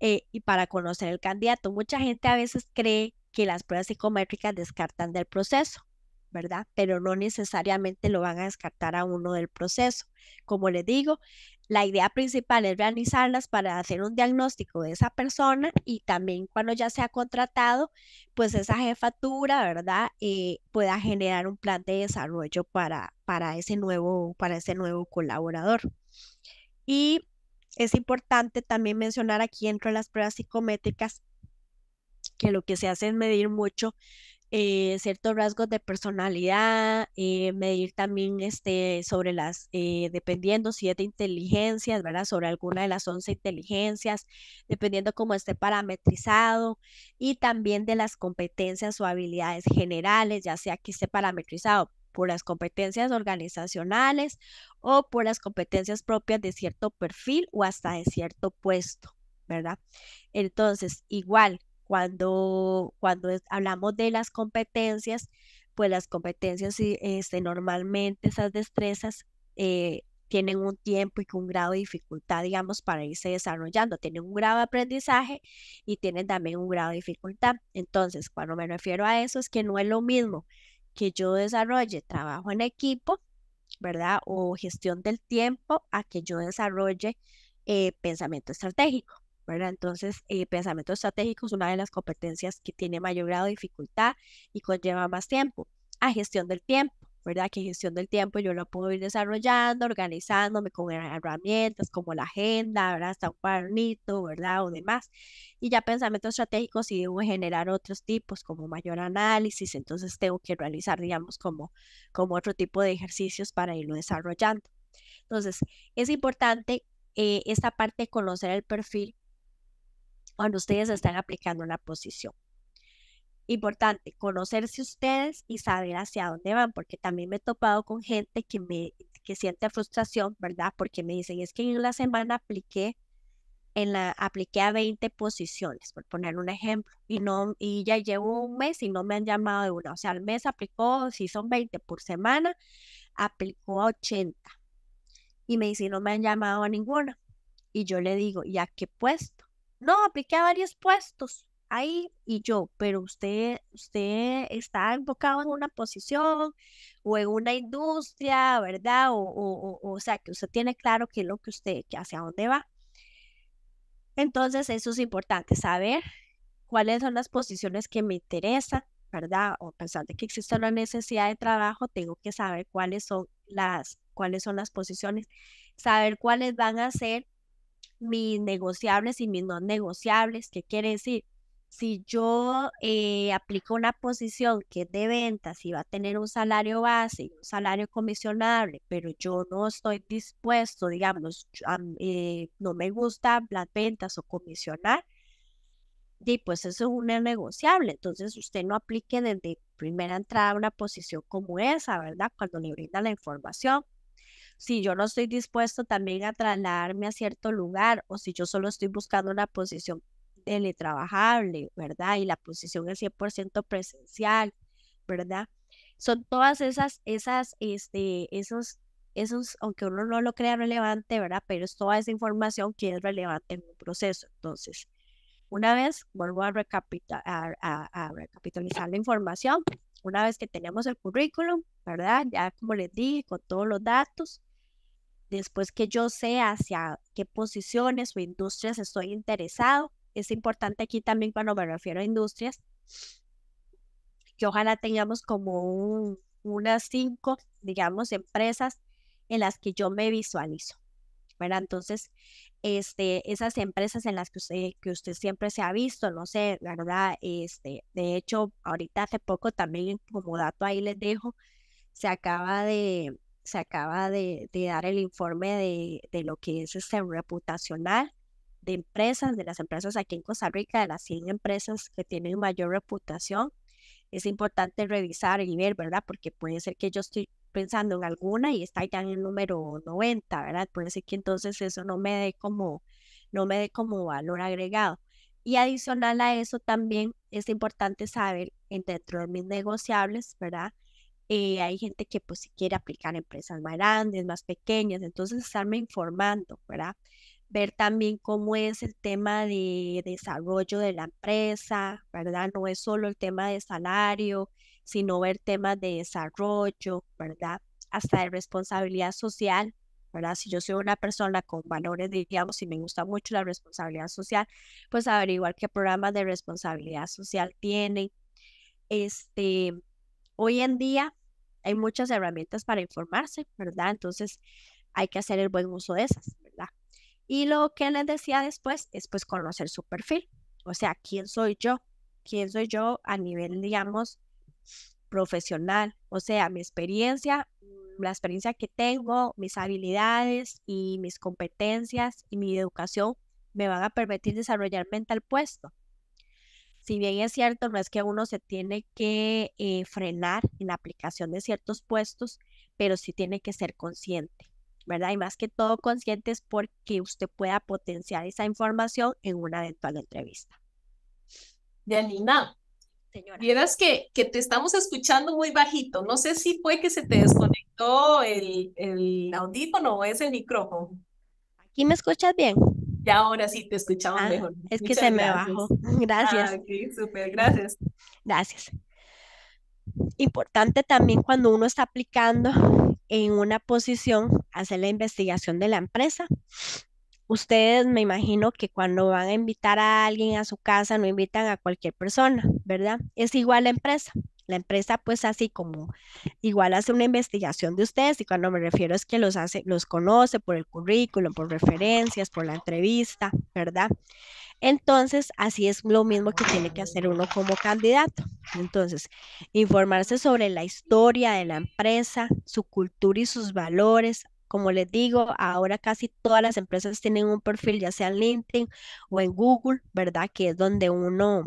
[SPEAKER 2] eh, y para conocer el candidato. Mucha gente a veces cree que las pruebas psicométricas descartan del proceso, ¿verdad? Pero no necesariamente lo van a descartar a uno del proceso. Como le digo, la idea principal es realizarlas para hacer un diagnóstico de esa persona y también cuando ya se ha contratado, pues esa jefatura, ¿verdad? Eh, pueda generar un plan de desarrollo para, para, ese, nuevo, para ese nuevo colaborador. Y es importante también mencionar aquí entre las pruebas psicométricas que lo que se hace es medir mucho eh, ciertos rasgos de personalidad, eh, medir también este, sobre las, eh, dependiendo siete inteligencias, ¿verdad? Sobre alguna de las once inteligencias, dependiendo cómo esté parametrizado y también de las competencias o habilidades generales, ya sea que esté parametrizado por las competencias organizacionales o por las competencias propias de cierto perfil o hasta de cierto puesto, ¿verdad? Entonces, igual, cuando, cuando hablamos de las competencias, pues las competencias este, normalmente esas destrezas eh, tienen un tiempo y un grado de dificultad, digamos, para irse desarrollando. Tienen un grado de aprendizaje y tienen también un grado de dificultad. Entonces, cuando me refiero a eso, es que no es lo mismo que yo desarrolle trabajo en equipo, ¿verdad? O gestión del tiempo a que yo desarrolle eh, pensamiento estratégico. Entonces, eh, pensamiento estratégico es una de las competencias que tiene mayor grado de dificultad y conlleva más tiempo. A gestión del tiempo, ¿verdad? Que gestión del tiempo yo lo puedo ir desarrollando, organizándome con herramientas como la agenda, ¿verdad? Hasta un cuadernito, ¿verdad? O demás. Y ya pensamiento estratégico si debo generar otros tipos como mayor análisis, entonces tengo que realizar, digamos, como, como otro tipo de ejercicios para irlo desarrollando. Entonces, es importante eh, esta parte de conocer el perfil cuando ustedes están aplicando una posición. Importante, conocerse ustedes y saber hacia dónde van, porque también me he topado con gente que, me, que siente frustración, ¿verdad? Porque me dicen, es que en la semana apliqué, en la, apliqué a 20 posiciones, por poner un ejemplo, y, no, y ya llevo un mes y no me han llamado de una. O sea, al mes aplicó, si son 20 por semana, aplicó a 80. Y me dice, no me han llamado a ninguna. Y yo le digo, ¿y a qué puesto? no, apliqué a varios puestos ahí y yo, pero usted, usted está enfocado en una posición o en una industria, ¿verdad? O, o, o, o sea, que usted tiene claro qué es lo que usted, que hacia dónde va. Entonces, eso es importante, saber cuáles son las posiciones que me interesan, ¿verdad? O pensando que existe una necesidad de trabajo, tengo que saber cuáles son las, cuáles son las posiciones, saber cuáles van a ser mis negociables y mis no negociables. ¿Qué quiere decir? Si yo eh, aplico una posición que es de ventas y va a tener un salario base un salario comisionable, pero yo no estoy dispuesto, digamos, eh, no me gustan las ventas o comisionar, y pues eso es un negociable. Entonces usted no aplique desde primera entrada una posición como esa, ¿verdad? Cuando le brinda la información si yo no estoy dispuesto también a trasladarme a cierto lugar o si yo solo estoy buscando una posición teletrabajable, ¿verdad? Y la posición es 100% presencial, ¿verdad? Son todas esas, esas, este, esos, esos, aunque uno no lo crea relevante, ¿verdad? Pero es toda esa información que es relevante en un proceso. Entonces, una vez, vuelvo a, a, recapitalizar la información, una vez que tenemos el currículum, ¿verdad? Ya como les dije, con todos los datos, Después que yo sé hacia qué posiciones o industrias estoy interesado, es importante aquí también cuando me refiero a industrias, que ojalá tengamos como unas cinco, digamos, empresas en las que yo me visualizo. Bueno, Entonces, este, esas empresas en las que usted, que usted siempre se ha visto, no sé, la ¿verdad? Este, de hecho, ahorita hace poco también, como dato ahí les dejo, se acaba de, se acaba de, dar el informe de, lo que es este reputacional de empresas, de las empresas aquí en Costa Rica, de las 100 empresas que tienen mayor reputación. Es importante revisar y ver, ¿verdad? Porque puede ser que yo estoy pensando en alguna y está ya en el número 90, ¿verdad? Puede ser que entonces eso no me dé como, no me dé como valor agregado. Y adicional a eso también es importante saber entre de mis negociables, ¿verdad? Eh, hay gente que pues si quiere aplicar empresas más grandes, más pequeñas, entonces estarme informando, ¿verdad? Ver también cómo es el tema de desarrollo de la empresa, ¿verdad? No es solo el tema de salario, sino ver temas de desarrollo, ¿verdad? Hasta de responsabilidad social, ¿verdad? Si yo soy una persona con valores, digamos, y me gusta mucho la responsabilidad social, pues averiguar qué programas de responsabilidad social tienen. Este, hoy en día, hay muchas herramientas para informarse, ¿verdad? Entonces hay que hacer el buen uso de esas, ¿verdad? Y lo que les decía después es pues conocer su perfil, o sea, quién soy yo, quién soy yo a nivel, digamos, profesional, o sea, mi experiencia, la experiencia que tengo, mis habilidades y mis competencias y mi educación me van a permitir desarrollarme en tal puesto si bien es cierto, no es que uno se tiene que eh, frenar en la aplicación de ciertos puestos, pero sí tiene que ser consciente, ¿verdad? Y más que todo consciente es porque usted pueda potenciar esa información en una eventual entrevista.
[SPEAKER 1] Yanina, Señora. Vieras que, que, te estamos escuchando muy bajito. No sé si fue que se te desconectó el, el audífono o es el micrófono. ¿Aquí me escuchas bien? Ya ahora sí te escuchamos ah, mejor. Es que se me bajó. Gracias. Ah, gracias.
[SPEAKER 2] Gracias. Importante también cuando uno está aplicando en una posición, hacer la investigación de la empresa. Ustedes me imagino que cuando van a invitar a alguien a su casa, no invitan a cualquier persona, ¿verdad? Es igual la empresa. La empresa pues así como igual hace una investigación de ustedes y cuando me refiero es que los hace, los conoce por el currículum, por referencias, por la entrevista, ¿verdad? Entonces, así es lo mismo que tiene que hacer uno como candidato. Entonces, informarse sobre la historia de la empresa, su cultura y sus valores, como les digo, ahora casi todas las empresas tienen un perfil, ya sea en LinkedIn o en Google, ¿verdad? Que es donde uno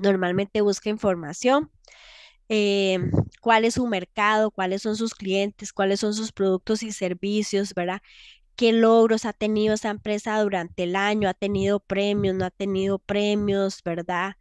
[SPEAKER 2] normalmente busca información. Eh, cuál es su mercado, cuáles son sus clientes, cuáles son sus productos y servicios, ¿verdad? qué logros ha tenido esa empresa durante el año, ha tenido premios, no ha tenido premios, ¿verdad?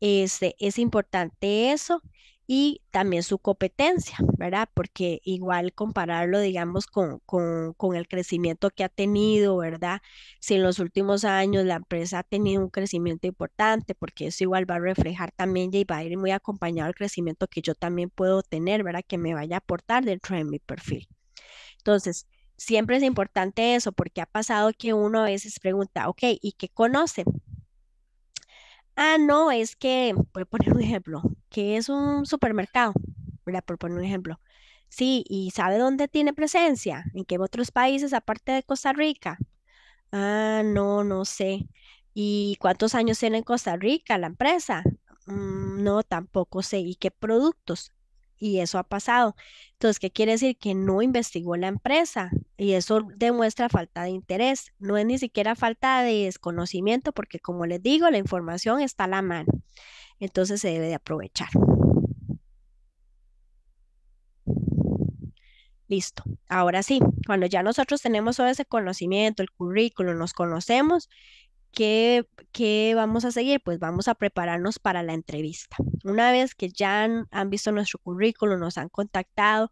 [SPEAKER 2] Este, es importante eso y también su competencia, ¿verdad? Porque igual compararlo, digamos, con, el crecimiento que ha tenido, ¿verdad? Si en los últimos años la empresa ha tenido un crecimiento importante, porque eso igual va a reflejar también y va a ir muy acompañado al crecimiento que yo también puedo tener, ¿verdad? Que me vaya a aportar dentro de mi perfil. Entonces, siempre es importante eso, porque ha pasado que uno a veces pregunta, ok, ¿y qué conoce? ah, no, es que, voy a poner un ejemplo, que es un supermercado, Voy Por poner un ejemplo. Sí, ¿y sabe dónde tiene presencia? ¿En qué otros países aparte de Costa Rica? Ah, no, no sé. ¿Y cuántos años tiene en Costa Rica la empresa? Mm, no, tampoco sé. ¿Y qué productos? y eso ha pasado. Entonces, ¿qué quiere decir? Que no investigó la empresa y eso demuestra falta de interés. No es ni siquiera falta de desconocimiento porque, como les digo, la información está a la mano. Entonces, se debe de aprovechar. Listo. Ahora sí, cuando ya nosotros tenemos todo ese conocimiento, el currículo, nos conocemos, ¿qué, ¿qué vamos a seguir? Pues vamos a prepararnos para la entrevista. Una vez que ya han, visto nuestro currículum, nos han contactado,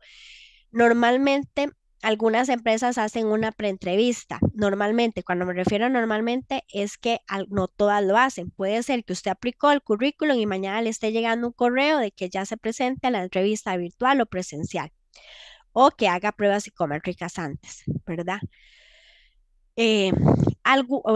[SPEAKER 2] normalmente algunas empresas hacen una preentrevista. Normalmente, cuando me refiero normalmente, es que no todas lo hacen. Puede ser que usted aplicó el currículum y mañana le esté llegando un correo de que ya se presente a la entrevista virtual o presencial. O que haga pruebas psicométricas antes, ¿verdad? Eh,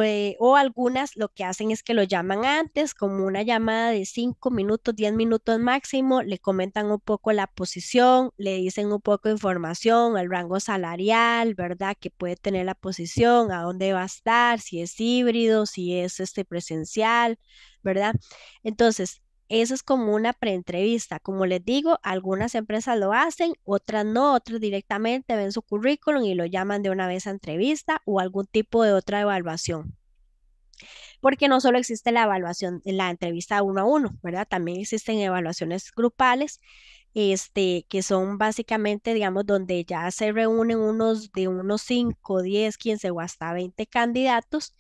[SPEAKER 2] eh, o algunas lo que hacen es que lo llaman antes, como una llamada de 5 minutos, 10 minutos máximo, le comentan un poco la posición, le dicen un poco de información, el rango salarial, ¿verdad? Que puede tener la posición, a dónde va a estar, si es híbrido, si es este presencial, ¿verdad? Entonces, eso es como una preentrevista. Como les digo, algunas empresas lo hacen, otras no, otras directamente ven su currículum y lo llaman de una vez a entrevista o algún tipo de otra evaluación. Porque no solo existe la evaluación, la entrevista uno a uno, ¿verdad? También existen evaluaciones grupales, este, que son básicamente, digamos, donde ya se reúnen unos de unos 5, 10, 15 o hasta 20 candidatos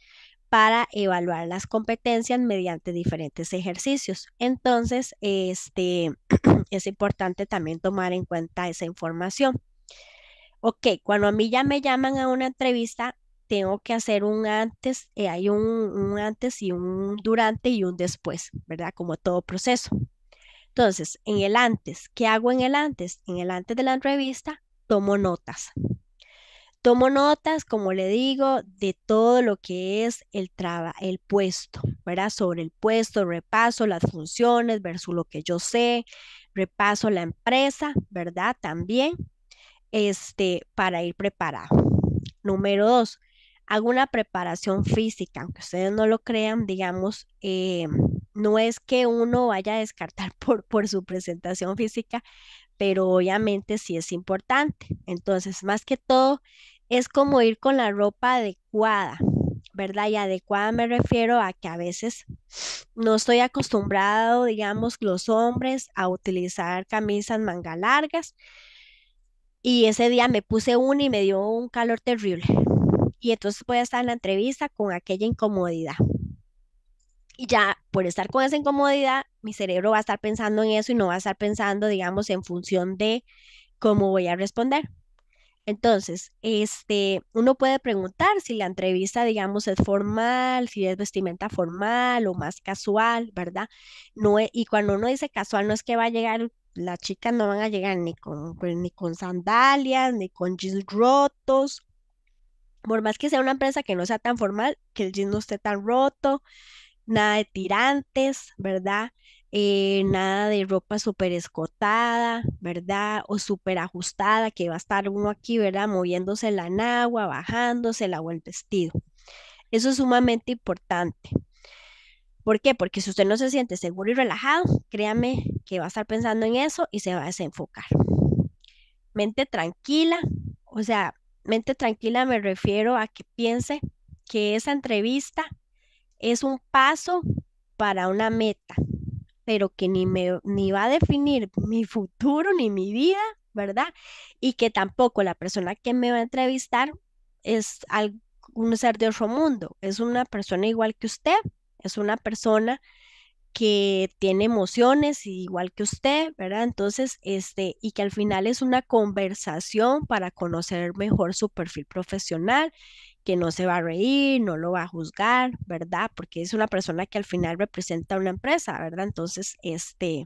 [SPEAKER 2] para evaluar las competencias mediante diferentes ejercicios. Entonces, este, es importante también tomar en cuenta esa información. Ok, cuando a mí ya me llaman a una entrevista, tengo que hacer un antes, eh, hay un, un antes y un durante y un después, ¿verdad? Como todo proceso. Entonces, en el antes, ¿qué hago en el antes? En el antes de la entrevista, tomo notas, Tomo notas, como le digo, de todo lo que es el, traba, el puesto, ¿verdad? Sobre el puesto, repaso las funciones versus lo que yo sé, repaso la empresa, ¿verdad? También, este, para ir preparado. Número dos, hago una preparación física, aunque ustedes no lo crean, digamos, em, no es que uno vaya a descartar por, por su presentación física, pero obviamente sí es importante. Entonces, más que todo, es como ir con la ropa adecuada, ¿verdad? Y adecuada me refiero a que a veces no estoy acostumbrado, digamos, los hombres a utilizar camisas manga largas. Y ese día me puse una y me dio un calor terrible. Y entonces voy a estar en la entrevista con aquella incomodidad. Y ya por estar con esa incomodidad, mi cerebro va a estar pensando en eso y no va a estar pensando, digamos, en función de cómo voy a responder. Entonces, este, uno puede preguntar si la entrevista, digamos, es formal, si es vestimenta formal o más casual, ¿verdad? No e, y cuando uno dice casual, no es que va a llegar, las chicas no van a llegar ni con, pues, ni con sandalias, ni con jeans rotos. Por más que sea una empresa que no sea tan formal, que el jean no esté tan roto, nada de tirantes, ¿verdad? Eh, nada de ropa súper escotada, ¿verdad? O súper ajustada, que va a estar uno aquí, ¿verdad? Moviéndose la nagua, bajándosela o el vestido. Eso es sumamente importante. ¿Por qué? Porque si usted no se siente seguro y relajado, créame que va a estar pensando en eso y se va a desenfocar. Mente tranquila, o sea, mente tranquila me refiero a que piense que esa entrevista es un paso para una meta, pero que ni, me, ni va a definir mi futuro ni mi vida, ¿verdad? Y que tampoco la persona que me va a entrevistar es un ser de otro mundo, es una persona igual que usted, es una persona que tiene emociones igual que usted, ¿verdad? Entonces, este, y que al final es una conversación para conocer mejor su perfil profesional que no se va a reír, no lo va a juzgar, ¿verdad? Porque es una persona que al final representa una empresa, ¿verdad? Entonces, este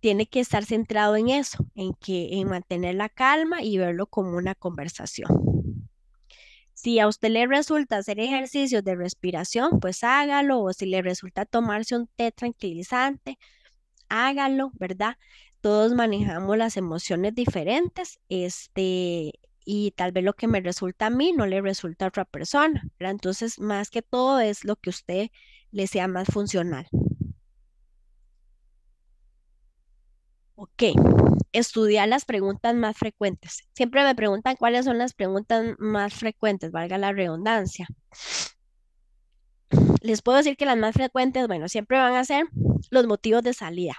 [SPEAKER 2] tiene que estar centrado en eso, en que en mantener la calma y verlo como una conversación. Si a usted le resulta hacer ejercicios de respiración, pues hágalo, o si le resulta tomarse un té tranquilizante, hágalo, ¿verdad? Todos manejamos las emociones diferentes. Este, y tal vez lo que me resulta a mí no le resulta a otra persona, Entonces, más que todo es lo que usted le sea más funcional. Ok, estudiar las preguntas más frecuentes. Siempre me preguntan cuáles son las preguntas más frecuentes, valga la redundancia. Les puedo decir que las más frecuentes, bueno, siempre van a ser los motivos de salida,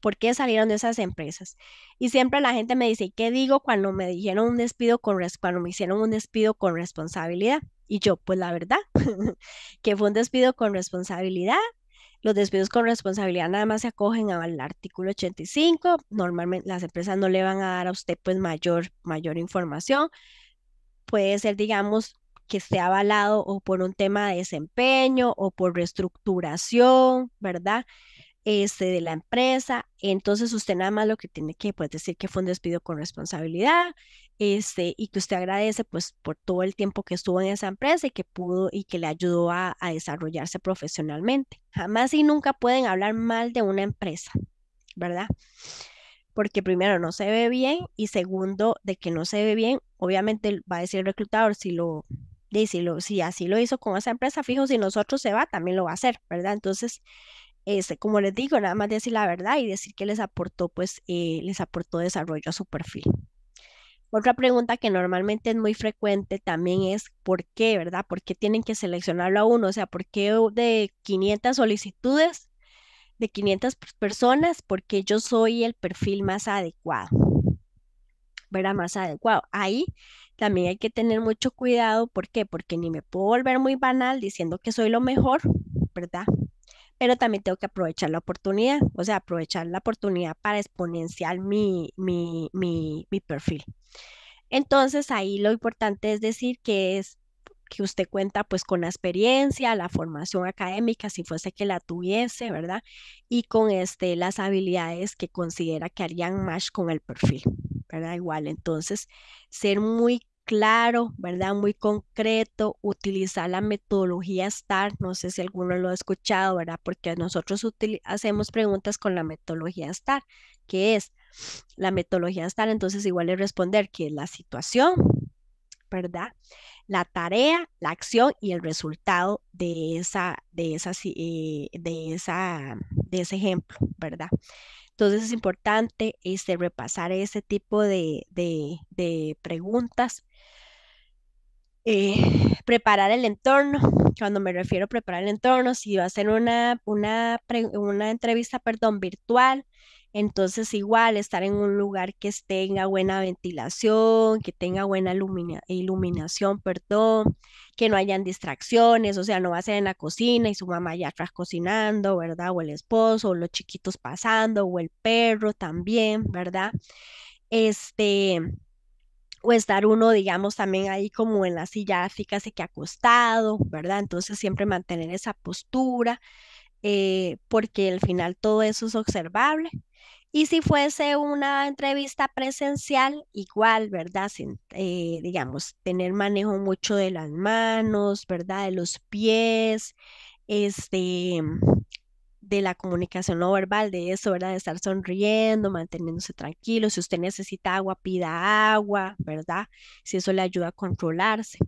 [SPEAKER 2] por qué salieron de esas empresas. Y siempre la gente me dice, ¿qué digo cuando me dijeron un despido con cuando me hicieron un despido con responsabilidad? Y yo, pues la verdad, que fue un despido con responsabilidad. Los despidos con responsabilidad nada más se acogen al artículo 85. Normalmente las empresas no le van a dar a usted pues mayor, mayor información. Puede ser, digamos, que esté avalado o por un tema de desempeño o por reestructuración, ¿verdad? Este, de la empresa. Entonces usted nada más lo que tiene que pues, decir que fue un despido con responsabilidad este, y que usted agradece pues, por todo el tiempo que estuvo en esa empresa y que pudo y que le ayudó a, desarrollarse profesionalmente. Jamás y nunca pueden hablar mal de una empresa, ¿verdad? Porque primero no se ve bien y segundo de que no se ve bien, obviamente va a decir el reclutador si lo si así lo hizo con esa empresa, fijo, si nosotros se va, también lo va a hacer, ¿verdad? Entonces, este, como les digo, nada más decir la verdad y decir que les aportó, pues, eh, les aportó desarrollo a su perfil. Otra pregunta que normalmente es muy frecuente también es ¿por qué, verdad? ¿Por qué tienen que seleccionarlo a uno? O sea, ¿por qué de 500 solicitudes, de 500 personas, porque yo soy el perfil más adecuado? ¿Verdad? Más adecuado. Ahí también hay que tener mucho cuidado. ¿Por qué? Porque ni me puedo volver muy banal diciendo que soy lo mejor, ¿verdad? pero también tengo que aprovechar la oportunidad, o sea, aprovechar la oportunidad para exponenciar mi, mi, mi, perfil. Entonces ahí lo importante es decir que es que usted cuenta pues con la experiencia, la formación académica, si fuese que la tuviese, ¿verdad? Y con este, las habilidades que considera que harían más con el perfil, ¿verdad? Igual, entonces, ser muy claro, ¿verdad? Muy concreto, utilizar la metodología STAR, no sé si alguno lo ha escuchado, ¿verdad? Porque nosotros hacemos preguntas con la metodología STAR, que es la metodología STAR, entonces igual es responder que es la situación, ¿verdad? La tarea, la acción y el resultado de esa, de esa, eh, de esa, de ese ejemplo, ¿verdad? Entonces es importante este, repasar ese tipo de preguntas eh, preparar el entorno. Cuando me refiero a preparar el entorno, si va a ser una, una, una entrevista, perdón, virtual, entonces igual estar en un lugar que tenga buena ventilación, que tenga buena iluminación, perdón, que no hayan distracciones, o sea, no va a ser en la cocina y su mamá ya está cocinando, ¿verdad? O el esposo, o los chiquitos pasando, o el perro también, ¿verdad? Este, o estar uno, digamos, también ahí como en la silla así que acostado, ¿verdad? Entonces siempre mantener esa postura, eh, porque al final todo eso es observable. Y si fuese una entrevista presencial, igual, ¿verdad? Sin, eh, digamos, tener manejo mucho de las manos, ¿verdad? De los pies, este, de la comunicación no verbal, de eso, ¿verdad? De estar sonriendo, manteniéndose tranquilo. Si usted necesita agua, pida agua, ¿verdad? Si eso le ayuda a controlarse.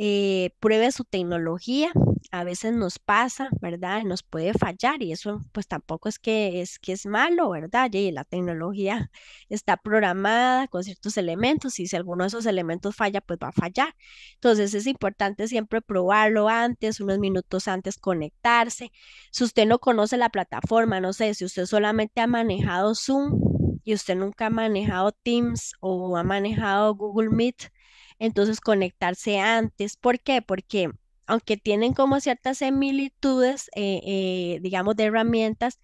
[SPEAKER 2] Eh, pruebe su tecnología. A veces nos pasa, ¿verdad? Nos puede fallar y eso pues tampoco es que es, que es malo, ¿verdad? Y la tecnología está programada con ciertos elementos y si alguno de esos elementos falla, pues va a fallar. Entonces es importante siempre probarlo antes, unos minutos antes conectarse. Si usted no conoce la plataforma, no sé, si usted solamente ha manejado Zoom y usted nunca ha manejado Teams o ha manejado Google Meet, entonces conectarse antes. ¿Por qué? Porque aunque tienen como ciertas similitudes, eh, eh, digamos, de herramientas,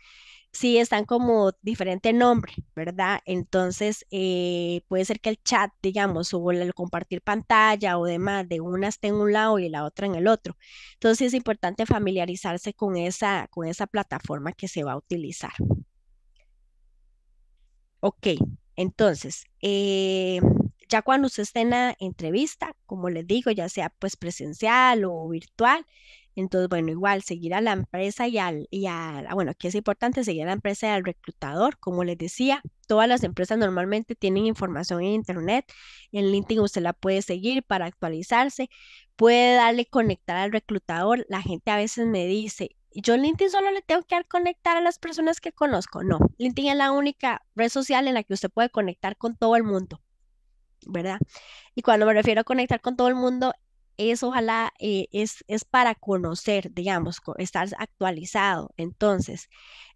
[SPEAKER 2] sí están como diferente nombre, ¿verdad? Entonces, eh, puede ser que el chat, digamos, o el compartir pantalla o demás, de una esté en un lado y la otra en el otro. Entonces, es importante familiarizarse con esa, con esa plataforma que se va a utilizar. Ok, entonces, ya cuando usted esté en la entrevista, como les digo, ya sea pues presencial o virtual, entonces, bueno, igual seguir a la empresa y al, y al, bueno, aquí es importante seguir a la empresa y al reclutador, como les decía, todas las empresas normalmente tienen información en internet, en LinkedIn usted la puede seguir para actualizarse, puede darle conectar al reclutador, la gente a veces me dice, yo en LinkedIn solo le tengo que dar conectar a las personas que conozco, no, LinkedIn es la única red social en la que usted puede conectar con todo el mundo. ¿verdad? Y cuando me refiero a conectar con todo el mundo, es ojalá, eh, es, es para conocer, digamos, estar actualizado. Entonces,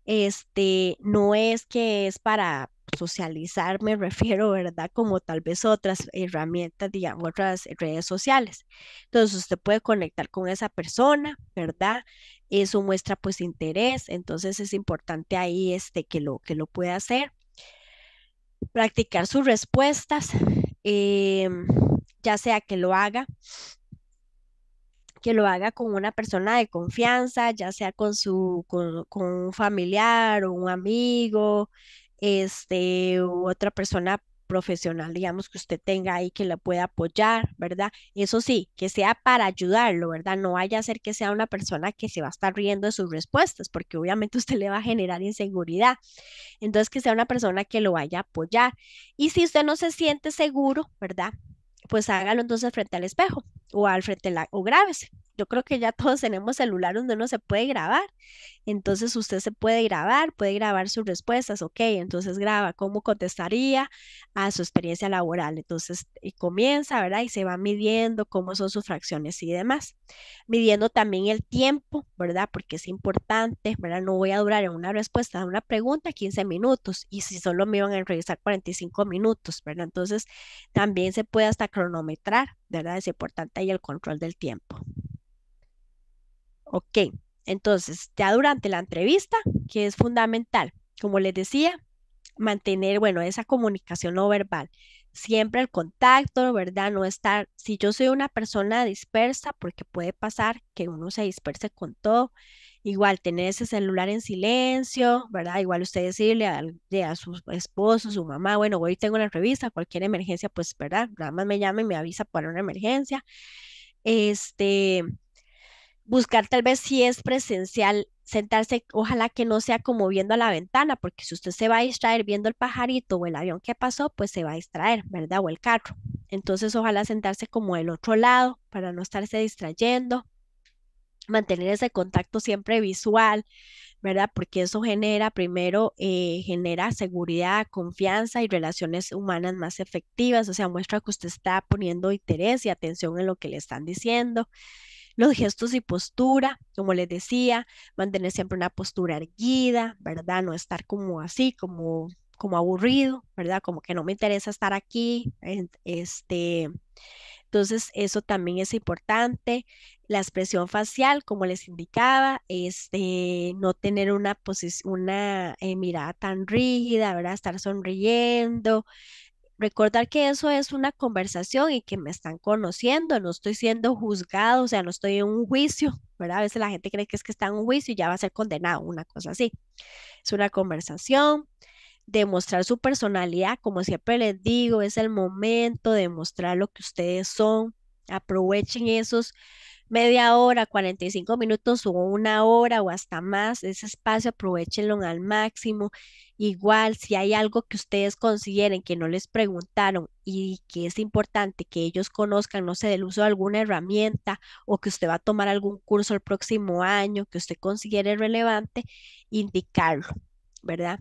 [SPEAKER 2] este, no es que es para socializar, me refiero, ¿verdad? Como tal vez otras herramientas, digamos, otras redes sociales. Entonces, usted puede conectar con esa persona, ¿verdad? Eso muestra pues interés, entonces es importante ahí este, que, lo, que lo pueda hacer. Practicar sus respuestas, Em, ya sea que lo haga que lo haga con una persona de confianza, ya sea con su con, con un familiar o un amigo, este u otra persona profesional, digamos, que usted tenga ahí que le pueda apoyar, ¿verdad? Eso sí, que sea para ayudarlo, ¿verdad? No vaya a ser que sea una persona que se va a estar riendo de sus respuestas, porque obviamente usted le va a generar inseguridad. Entonces, que sea una persona que lo vaya a apoyar. Y si usted no se siente seguro, ¿verdad? Pues hágalo entonces frente al espejo o al frente la, o grábese yo creo que ya todos tenemos celular donde uno se puede grabar. Entonces usted se puede grabar, puede grabar sus respuestas, ok, entonces graba cómo contestaría a su experiencia laboral. Entonces y comienza, ¿verdad? Y se va midiendo cómo son sus fracciones y demás. Midiendo también el tiempo, ¿verdad? Porque es importante, ¿verdad? No voy a durar en una respuesta a una pregunta 15 minutos y si solo me iban a revisar 45 minutos, ¿verdad? Entonces también se puede hasta cronometrar, ¿verdad? Es importante ahí el control del tiempo. Ok, entonces ya durante la entrevista, que es fundamental, como les decía, mantener, bueno, esa comunicación no verbal, siempre el contacto, ¿verdad? No estar, si yo soy una persona dispersa, porque puede pasar que uno se disperse con todo, igual tener ese celular en silencio, ¿verdad? Igual usted decirle a, su esposo, su mamá, bueno, hoy tengo una revista, cualquier emergencia, pues, ¿verdad? Nada más me llama y me avisa para una emergencia. Este, buscar tal vez si es presencial, sentarse, ojalá que no sea como viendo a la ventana, porque si usted se va a distraer viendo el pajarito o el avión que pasó, pues se va a distraer, ¿verdad? O el carro. Entonces, ojalá sentarse como del otro lado para no estarse distrayendo, mantener ese contacto siempre visual, ¿verdad? Porque eso genera, primero, eh, genera seguridad, confianza y relaciones humanas más efectivas, o sea, muestra que usted está poniendo interés y atención en lo que le están diciendo. Los gestos y postura, como les decía, mantener siempre una postura erguida, ¿verdad? No estar como así, como como aburrido, ¿verdad? Como que no me interesa estar aquí. Este, entonces, eso también es importante. La expresión facial, como les indicaba, este, no tener una, una eh, mirada tan rígida, ¿verdad? Estar sonriendo, Recordar que eso es una conversación y que me están conociendo, no estoy siendo juzgado, o sea, no estoy en un juicio, ¿verdad? A veces la gente cree que es que está en un juicio y ya va a ser condenado, una cosa así. Es una conversación, demostrar su personalidad, como siempre les digo, es el momento de mostrar lo que ustedes son. Aprovechen esos media hora, 45 minutos o una hora o hasta más, ese espacio aprovechenlo al máximo Igual, si hay algo que ustedes consideren que no les preguntaron y que es importante que ellos conozcan, no sé, del uso de alguna herramienta o que usted va a tomar algún curso el próximo año que usted considere relevante, indicarlo, ¿verdad?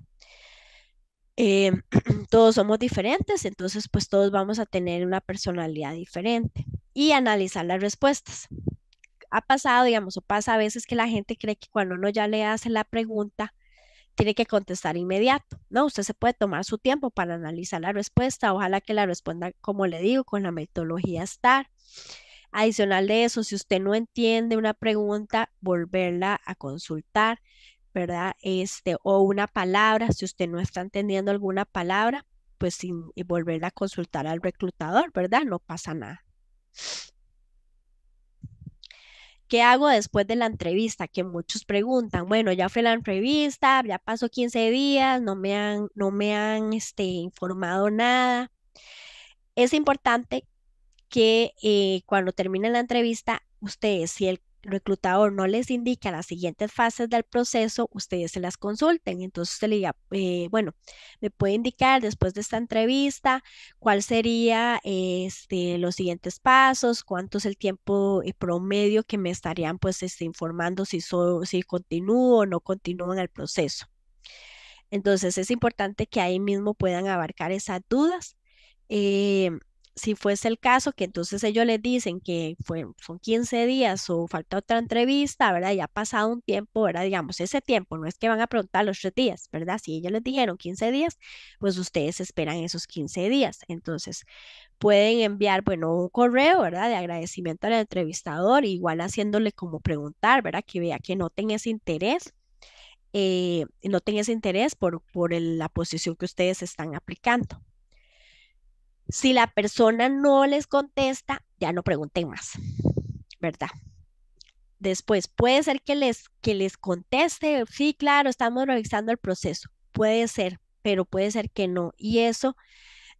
[SPEAKER 2] Eh, todos somos diferentes, entonces pues todos vamos a tener una personalidad diferente y analizar las respuestas. Ha pasado, digamos, o pasa a veces que la gente cree que cuando uno ya le hace la pregunta, tiene que contestar inmediato, ¿no? Usted se puede tomar su tiempo para analizar la respuesta, ojalá que la responda, como le digo, con la metodología STAR. Adicional de eso, si usted no entiende una pregunta, volverla a consultar, ¿verdad? Este, o una palabra, si usted no está entendiendo alguna palabra, pues sin, volverla a consultar al reclutador, ¿verdad? No pasa nada. ¿Qué hago después de la entrevista? Que muchos preguntan, bueno, ya fue la entrevista, ya pasó 15 días, no me han, no me han este, informado nada. Es importante que eh, cuando termine la entrevista, ustedes, si el reclutador no les indica las siguientes fases del proceso, ustedes se las consulten. Entonces usted le diga, eh, bueno, me puede indicar después de esta entrevista cuál sería este, los siguientes pasos, cuánto es el tiempo eh, promedio que me estarían pues este, informando si, soy, si continúo o no continúo en el proceso. Entonces es importante que ahí mismo puedan abarcar esas dudas. Eh, si fuese el caso, que entonces ellos les dicen que fue, son 15 días o falta otra entrevista, ¿verdad? Ya ha pasado un tiempo, ¿verdad? Digamos, ese tiempo, no es que van a preguntar los tres días, ¿verdad? Si ellos les dijeron 15 días, pues ustedes esperan esos 15 días. Entonces, pueden enviar, bueno, un correo, ¿verdad? De agradecimiento al entrevistador, igual haciéndole como preguntar, ¿verdad? Que vea que no ese interés. Eh, no tenés interés por, por la posición que ustedes están aplicando. Si la persona no les contesta, ya no pregunten más, ¿verdad? Después, puede ser que les, que les conteste, sí, claro, estamos revisando el proceso. Puede ser, pero puede ser que no. Y eso,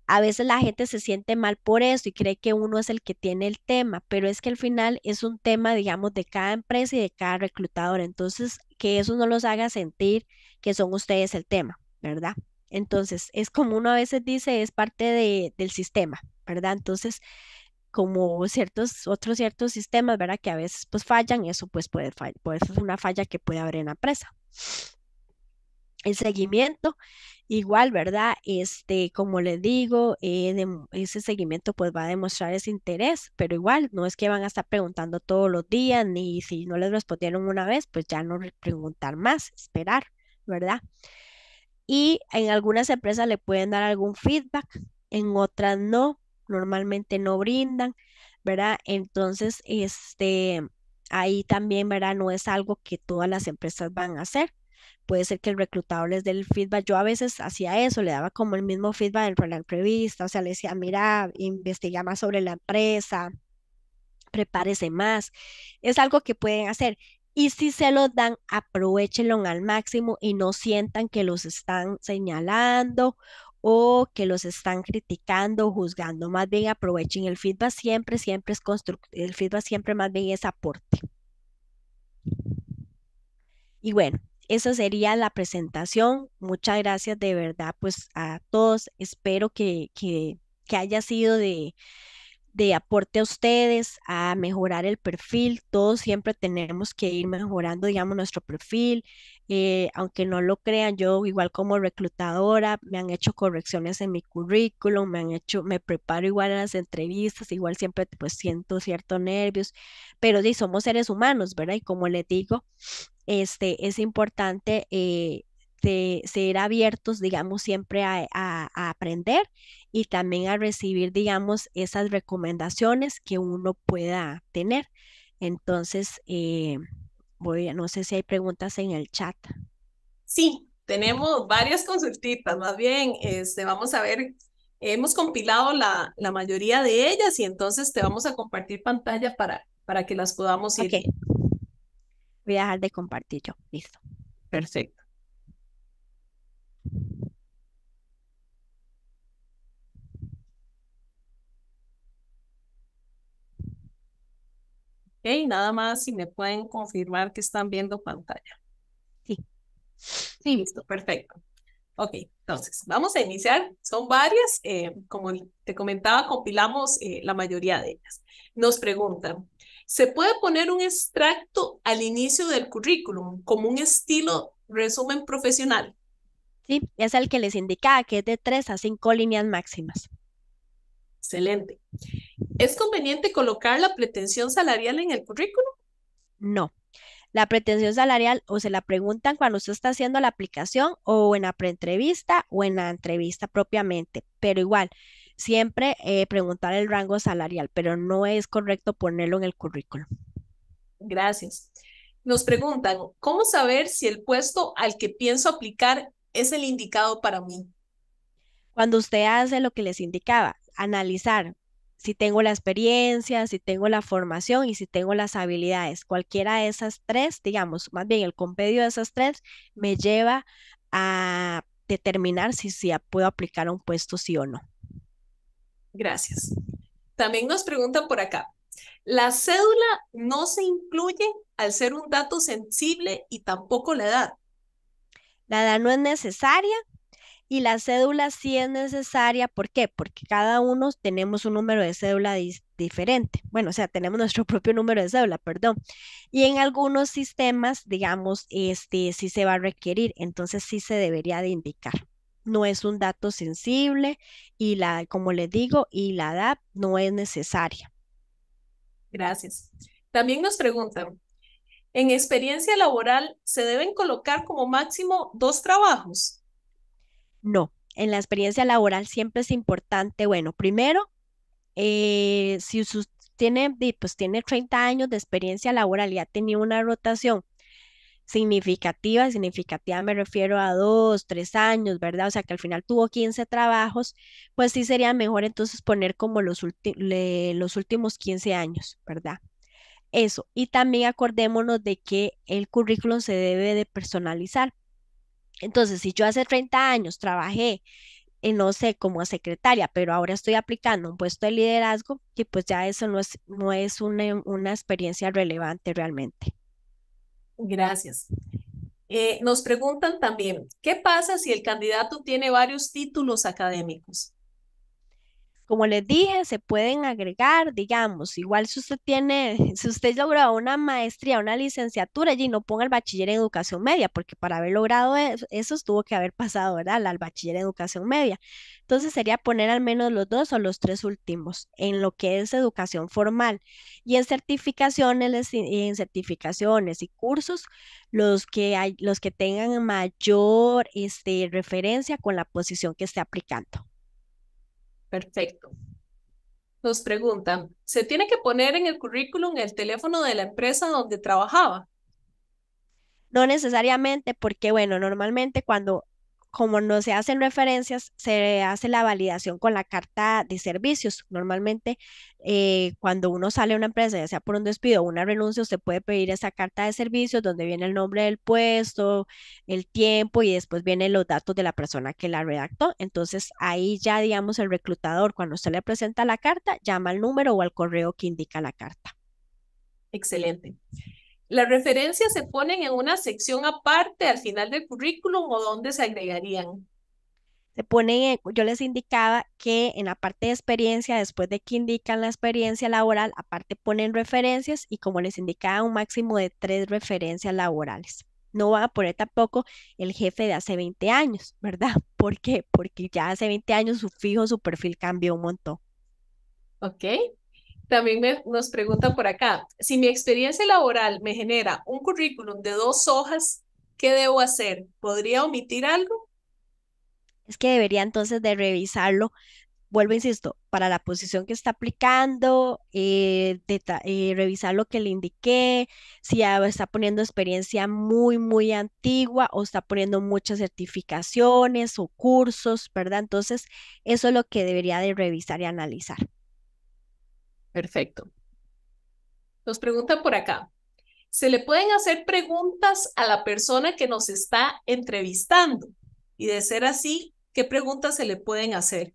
[SPEAKER 2] a veces la gente se siente mal por eso y cree que uno es el que tiene el tema, pero es que al final es un tema, digamos, de cada empresa y de cada reclutador. Entonces, que eso no los haga sentir que son ustedes el tema, ¿verdad? Entonces, es como uno a veces dice, es parte del sistema, ¿verdad? Entonces, como ciertos, otros ciertos sistemas, ¿verdad? Que a veces pues fallan, eso pues puede, fallar, pues es una falla que puede haber en la empresa. El seguimiento, igual, ¿verdad? Este, como les digo, eh, ese seguimiento pues va a demostrar ese interés, pero igual, no es que van a estar preguntando todos los días, ni si no les respondieron una vez, pues ya no preguntar más, esperar, ¿verdad? y en algunas empresas le pueden dar algún feedback, en otras no, normalmente no brindan, ¿verdad? Entonces, este, ahí también, ¿verdad? No es algo que todas las empresas van a hacer. Puede ser que el reclutador les dé el feedback. Yo a veces hacía eso, le daba como el mismo feedback dentro de la entrevista, o sea, le decía, mira, investiga más sobre la empresa, prepárese más. Es algo que pueden hacer. Y si se los dan, aprovechenlo al máximo y no sientan que los están señalando o que los están criticando o juzgando. Más bien aprovechen el feedback siempre, siempre es constructivo, el feedback siempre más bien es aporte. Y bueno, esa sería la presentación. Muchas gracias de verdad pues a todos. Espero que, que, que haya sido de, de aporte a ustedes, a mejorar el perfil. Todos siempre tenemos que ir mejorando, digamos, nuestro perfil. Eh, aunque no lo crean, yo igual como reclutadora me han hecho correcciones en mi currículum, me han hecho, me preparo igual a las entrevistas, igual siempre pues siento ciertos nervios, pero sí, somos seres humanos, ¿verdad? Y como les digo, este, es importante eh, de ser abiertos, digamos, siempre a, aprender y también a recibir, digamos, esas recomendaciones que uno pueda tener. Entonces, eh, no sé si hay preguntas en el chat.
[SPEAKER 1] Sí, tenemos varias consultitas, más bien, este, vamos a ver, hemos compilado la, la mayoría de ellas y entonces te vamos a compartir pantalla para, para que las podamos ir.
[SPEAKER 2] Voy a dejar de compartir yo, listo.
[SPEAKER 1] Perfecto. Nada más si me pueden confirmar que están viendo pantalla. Sí. Sí, listo, perfecto. Ok, entonces vamos a iniciar. Son varias, eh, como te comentaba, compilamos eh, la mayoría de ellas. Nos preguntan, ¿se puede poner un extracto al inicio del currículum como un estilo resumen profesional?
[SPEAKER 2] Sí, es el que les indicaba que es de tres a cinco líneas
[SPEAKER 1] máximas. Excelente. ¿Es conveniente colocar la pretensión salarial en el currículum?
[SPEAKER 2] No. La pretensión salarial o se la preguntan cuando usted está haciendo la aplicación o en la preentrevista o en la entrevista propiamente, pero igual, siempre eh, preguntar el rango salarial, pero no es correcto ponerlo en el currículum.
[SPEAKER 1] Gracias. Nos preguntan, ¿cómo saber si el puesto al que pienso aplicar es el indicado para mí?
[SPEAKER 2] Cuando usted hace lo que les indicaba, analizar si tengo la experiencia, si tengo la formación y si tengo las habilidades. Cualquiera de esas tres, digamos, más bien el compendio de esas tres me lleva a determinar si, si puedo aplicar a un puesto sí o no.
[SPEAKER 1] Gracias. También nos preguntan por acá, la cédula no se incluye al ser un dato sensible y tampoco la edad. La edad no es necesaria,
[SPEAKER 2] y la cédula sí es necesaria, ¿por qué? Porque cada uno tenemos un número de cédula diferente. Bueno, o sea, tenemos nuestro propio número de cédula, perdón. Y en algunos sistemas, digamos, este sí se va a requerir, entonces sí se debería de indicar. No es un dato sensible y la, como les digo, y la edad no es necesaria.
[SPEAKER 1] Gracias. También nos preguntan, en experiencia laboral, ¿se deben colocar como máximo dos trabajos?
[SPEAKER 2] No, en la experiencia laboral siempre es importante, bueno, primero, eh, si usted tiene, pues tiene 30 años de experiencia laboral y ha tenido una rotación significativa, significativa me refiero a dos, tres años, ¿verdad? O sea, que al final tuvo 15 trabajos, pues sí sería mejor entonces poner como los, los últimos 15 años, ¿verdad? Eso. Y también acordémonos de que el currículum se debe de personalizar. Entonces, si yo hace 30 años trabajé en, no sé, como secretaria, pero ahora estoy aplicando un puesto de liderazgo, que pues ya eso no es, no es una, experiencia relevante realmente.
[SPEAKER 1] Gracias. Eh, nos preguntan también, ¿qué pasa si el candidato tiene varios títulos académicos?
[SPEAKER 2] Como les dije, se pueden agregar, digamos, igual si usted tiene, si usted logró una maestría, una licenciatura, allí no ponga el bachiller en educación media, porque para haber logrado eso, tuvo que haber pasado, ¿verdad? Al bachiller en educación media. Entonces sería poner al menos los dos o los tres últimos en lo que es educación formal. Y en certificaciones, en certificaciones y cursos, los que, hay, los que tengan mayor este, referencia con la posición que esté aplicando.
[SPEAKER 1] Perfecto. Nos preguntan, ¿se tiene que poner en el currículum el teléfono de la empresa donde trabajaba?
[SPEAKER 2] No necesariamente, porque bueno, normalmente cuando como no se hacen referencias, se hace la validación con la carta de servicios. Normalmente, eh, cuando uno sale a una empresa, ya sea por un despido o una renuncia, usted puede pedir esa carta de servicios donde viene el nombre del puesto, el tiempo y después vienen los datos de la persona que la redactó. Entonces, ahí ya, digamos, el reclutador, cuando usted le presenta la carta, llama al número o al correo que indica la carta.
[SPEAKER 1] Excelente. Las referencias se ponen en una sección aparte al final del currículum o dónde se agregarían.
[SPEAKER 2] Se ponen, yo les indicaba que en la parte de experiencia, después de que indican la experiencia laboral, aparte ponen referencias y como les indicaba, un máximo de tres referencias laborales. No van a poner tampoco el jefe de hace 20 años, ¿verdad? ¿Por qué? Porque ya hace 20 años su fijo, su perfil cambió un montón.
[SPEAKER 1] Ok. También nos pregunta por acá, si mi experiencia laboral me genera un currículum de dos hojas, ¿qué debo hacer? ¿Podría omitir algo?
[SPEAKER 2] Es que debería entonces de revisarlo. Vuelvo, insisto, para la posición que está aplicando, eh, eh, revisar lo que le indiqué, si está poniendo experiencia muy, muy antigua o está poniendo muchas certificaciones o cursos, ¿verdad? Entonces, eso es lo que debería de revisar y analizar. Perfecto.
[SPEAKER 1] Nos preguntan por acá. ¿Se le pueden hacer preguntas a la persona que nos está entrevistando? Y de ser así, ¿qué preguntas se le pueden hacer?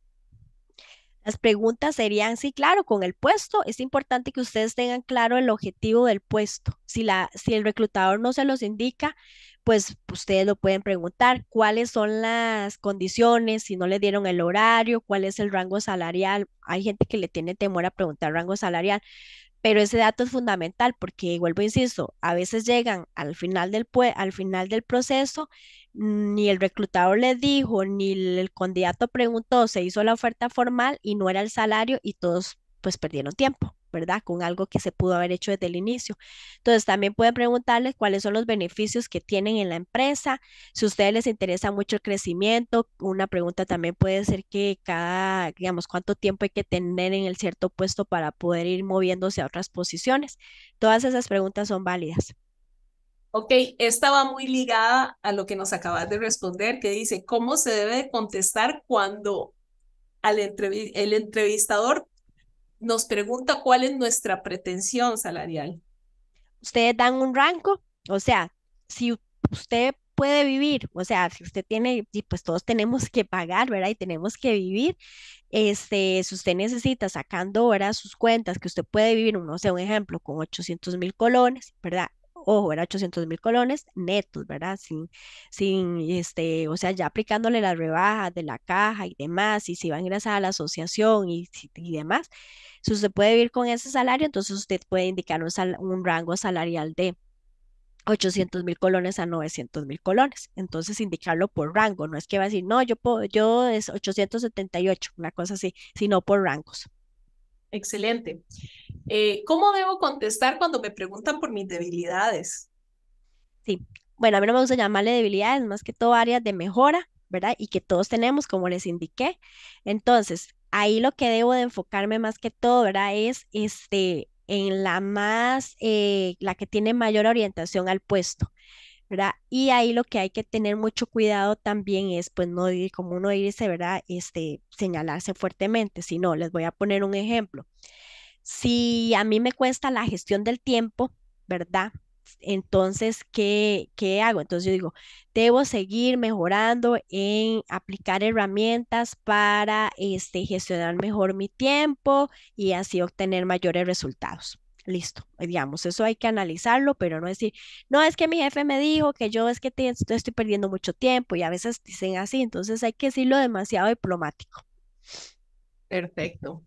[SPEAKER 2] Las preguntas serían, sí, claro, con el puesto. Es importante que ustedes tengan claro el objetivo del puesto. Si, la, si el reclutador no se los indica, pues ustedes lo pueden preguntar, cuáles son las condiciones, si no le dieron el horario, cuál es el rango salarial. Hay gente que le tiene temor a preguntar rango salarial, pero ese dato es fundamental porque, vuelvo, a e insisto, a veces llegan al final del, al final del proceso, ni el reclutador le dijo, ni el candidato preguntó, se hizo la oferta formal y no era el salario y todos pues perdieron tiempo. ¿verdad? Con algo que se pudo haber hecho desde el inicio. Entonces, también pueden preguntarles cuáles son los beneficios que tienen en la empresa. Si a ustedes les interesa mucho el crecimiento, una pregunta también puede ser que cada, digamos, cuánto tiempo hay que tener en el cierto puesto para poder ir moviéndose a otras posiciones. Todas esas preguntas son válidas.
[SPEAKER 1] Ok, esta va muy ligada a lo que nos acabas de responder, que dice, ¿cómo se debe contestar cuando al el entrevistador nos pregunta cuál es nuestra pretensión salarial.
[SPEAKER 2] Ustedes dan un rango, o sea, si usted puede vivir, o sea, si usted tiene, pues todos tenemos que pagar, ¿verdad? Y tenemos que vivir. Este, si usted necesita sacando horas sus cuentas, que usted puede vivir, no sé, un ejemplo, con 800 mil colones, ¿verdad? ojo, era 800 mil colones netos, ¿verdad? Sin, sin, este, o sea, ya aplicándole las rebajas de la caja y demás, y si va a ingresar a la asociación y, demás, si usted puede vivir con ese salario, entonces usted puede indicar un, rango salarial de 800 mil colones a 900 mil colones. Entonces, indicarlo por rango, no es que va a decir, no, yo, puedo, yo es 878, una
[SPEAKER 1] cosa así, sino
[SPEAKER 2] por rangos.
[SPEAKER 1] Excelente. Eh, ¿Cómo debo contestar cuando me preguntan por mis debilidades? Sí,
[SPEAKER 2] bueno, a mí no me gusta llamarle debilidades, más que todo áreas de mejora, ¿verdad? Y que todos tenemos, como les indiqué. Entonces, ahí lo que debo de enfocarme más que todo, ¿verdad? Es este, en la más, eh, la que tiene mayor orientación al puesto. ¿verdad? Y ahí lo que hay que tener mucho cuidado también es, pues, no ir, como uno irse, ¿verdad? Este, señalarse fuertemente, sino les voy a poner un ejemplo. Si a mí me cuesta la gestión del tiempo, ¿verdad? Entonces, ¿qué, hago? Entonces yo digo, debo seguir mejorando en aplicar herramientas para este, gestionar mejor mi tiempo y así obtener mayores resultados. Listo, eh, digamos, eso hay que analizarlo, pero no decir, no es que mi jefe me dijo que yo es que estoy perdiendo mucho tiempo y a veces dicen así, entonces hay que decirlo demasiado diplomático.
[SPEAKER 1] Perfecto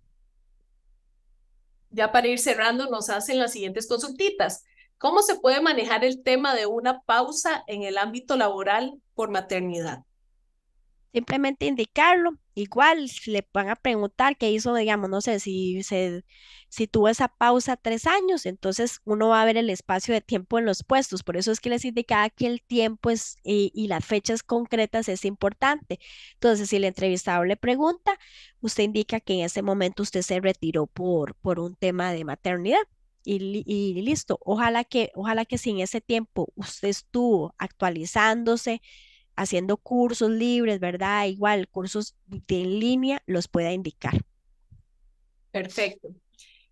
[SPEAKER 1] ya para ir cerrando, nos hacen las siguientes consultitas. ¿Cómo se puede manejar el tema de una pausa en el ámbito laboral por maternidad?
[SPEAKER 2] simplemente indicarlo. Igual si le van a preguntar qué hizo, digamos, no sé, si, se, si tuvo esa pausa tres años, entonces uno va a ver el espacio de tiempo en los puestos. Por eso es que les indicaba que el tiempo es, y, las fechas concretas es importante. Entonces, si el entrevistador le pregunta, usted indica que en ese momento usted se retiró por, por un tema de maternidad. Y, y, listo. Ojalá que, ojalá que sin ese tiempo usted estuvo actualizándose, haciendo cursos libres, ¿verdad? Igual, cursos de en línea los pueda indicar.
[SPEAKER 1] Perfecto.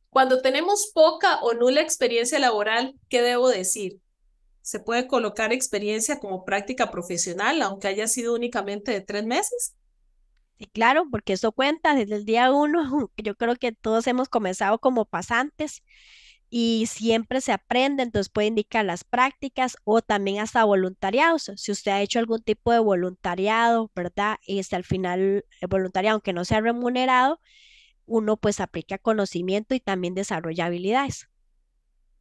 [SPEAKER 1] Cuando tenemos poca o nula experiencia laboral, ¿qué debo decir? ¿Se puede colocar experiencia como práctica profesional, aunque haya sido únicamente de tres meses?
[SPEAKER 2] Sí, claro, porque eso cuenta desde el día uno. Yo creo que todos hemos comenzado como pasantes y siempre se aprende, entonces puede indicar las prácticas o también hasta voluntariados. Si usted ha hecho algún tipo de voluntariado, ¿verdad? Y este, al final, el eh, voluntariado, aunque no sea
[SPEAKER 1] remunerado,
[SPEAKER 2] uno pues aplica conocimiento y también desarrolla habilidades.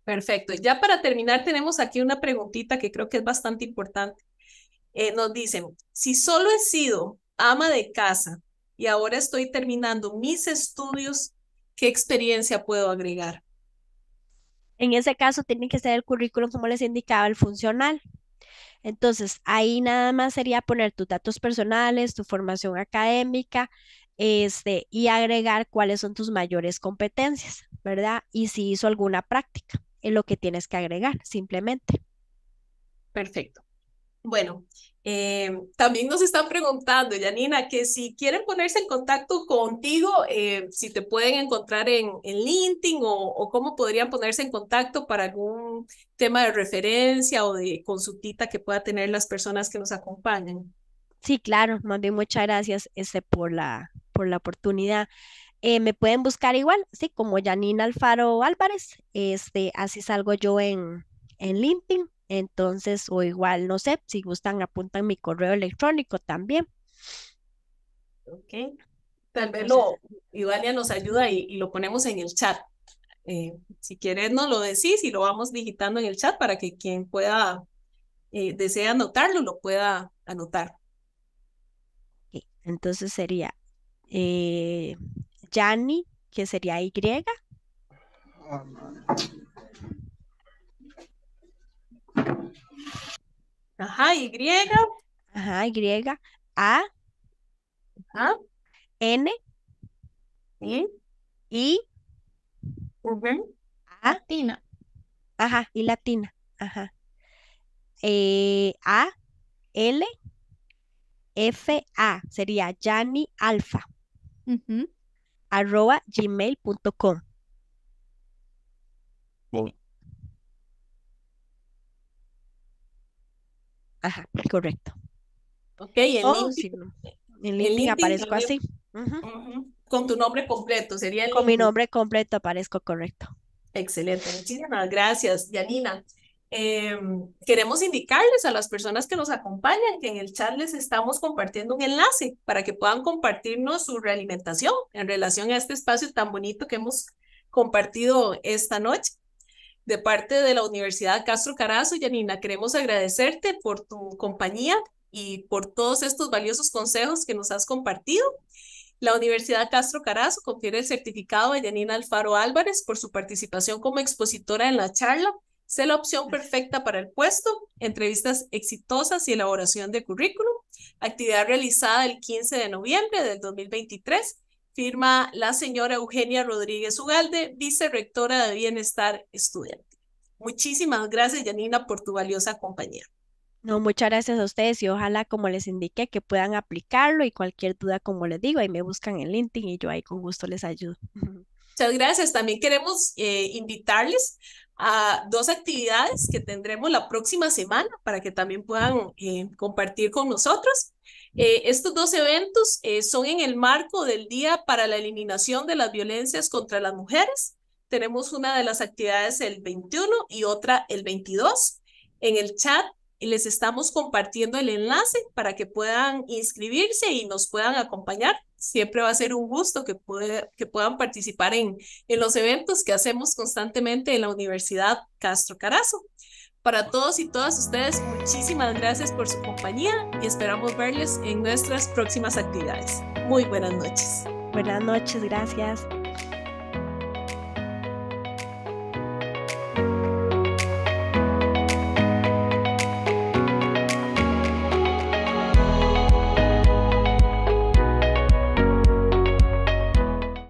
[SPEAKER 1] Perfecto. Ya para terminar, tenemos aquí una preguntita que creo que es bastante importante. Eh, nos dicen, si solo he sido ama de casa y ahora estoy terminando mis estudios, ¿qué experiencia puedo agregar? En ese caso, tiene que ser
[SPEAKER 2] el currículum, como les indicaba, el funcional. Entonces, ahí nada más sería poner tus datos personales, tu formación académica, este, y agregar cuáles son tus mayores competencias, ¿verdad? Y si hizo alguna práctica, es lo que tienes que agregar, simplemente. Perfecto.
[SPEAKER 1] Bueno, eh, también nos están preguntando, Janina, que si quieren ponerse en contacto contigo, eh, si te pueden encontrar en, LinkedIn o, cómo podrían ponerse en contacto para algún tema de referencia o de consultita que pueda tener las personas que nos acompañan.
[SPEAKER 2] Sí, claro, mandé muchas gracias este, por, la, por la oportunidad. Eh, me pueden buscar igual, sí, como Yanina Alfaro Álvarez, este, así salgo yo en, en LinkedIn entonces, o igual, no sé, si gustan, apuntan mi correo electrónico también.
[SPEAKER 1] Ok. Tal vez lo, Ivania nos ayuda y, lo ponemos en el chat. Eh, si quieres, nos lo decís y lo vamos digitando en el chat para que quien pueda, eh, desee anotarlo, lo pueda anotar.
[SPEAKER 2] Ok, Entonces sería eh, que sería Y. Ah, Ajá, Y. Ajá, Y. A. A. N. Y. I. A. Latina. Ajá, y latina. Ajá. Eh, a. L. F. A. Sería Yani Alfa. Uh Arroba gmail.com. Bueno. Ajá, correcto.
[SPEAKER 1] Ok, en LinkedIn, en aparezco así. Con tu nombre completo, sería Con mi nombre
[SPEAKER 2] completo aparezco correcto.
[SPEAKER 1] Excelente, muchísimas gracias, Yanina. Em, queremos indicarles a las personas que nos acompañan que en el chat les estamos compartiendo un enlace para que puedan compartirnos su realimentación en relación a este espacio tan bonito que hemos compartido esta noche de parte de la Universidad Castro Carazo. Yanina, queremos agradecerte por tu compañía y por todos estos valiosos consejos que nos has compartido. La Universidad Castro Carazo confiere el certificado a Yanina Alfaro Álvarez por su participación como expositora en la charla. Sé la opción perfecta para el puesto, entrevistas exitosas y elaboración de currículum, actividad realizada el 15 de noviembre del 2023 firma la señora Eugenia Rodríguez Ugalde, vicerectora de Bienestar Estudiante. Muchísimas gracias, Janina, por tu valiosa compañía.
[SPEAKER 2] No, muchas gracias a ustedes y ojalá, como les indiqué, que puedan aplicarlo y cualquier duda, como les digo, ahí me buscan en LinkedIn y yo ahí con gusto les ayudo.
[SPEAKER 1] Muchas gracias. También queremos eh, invitarles a dos actividades que tendremos la próxima semana para que también puedan eh, compartir con nosotros. Eh, estos dos eventos eh, son en el marco del Día para la Eliminación de las Violencias contra las Mujeres. Tenemos una de las actividades el 21 y otra el 22. En el chat les estamos compartiendo el enlace para que puedan inscribirse y nos puedan acompañar. Siempre va a ser un gusto que, puedan participar en los eventos que hacemos constantemente en la Universidad Castro Carazo. Para todos y todas ustedes, muchísimas gracias por su compañía y esperamos verles en nuestras próximas actividades. Muy buenas noches. Buenas
[SPEAKER 2] noches, gracias.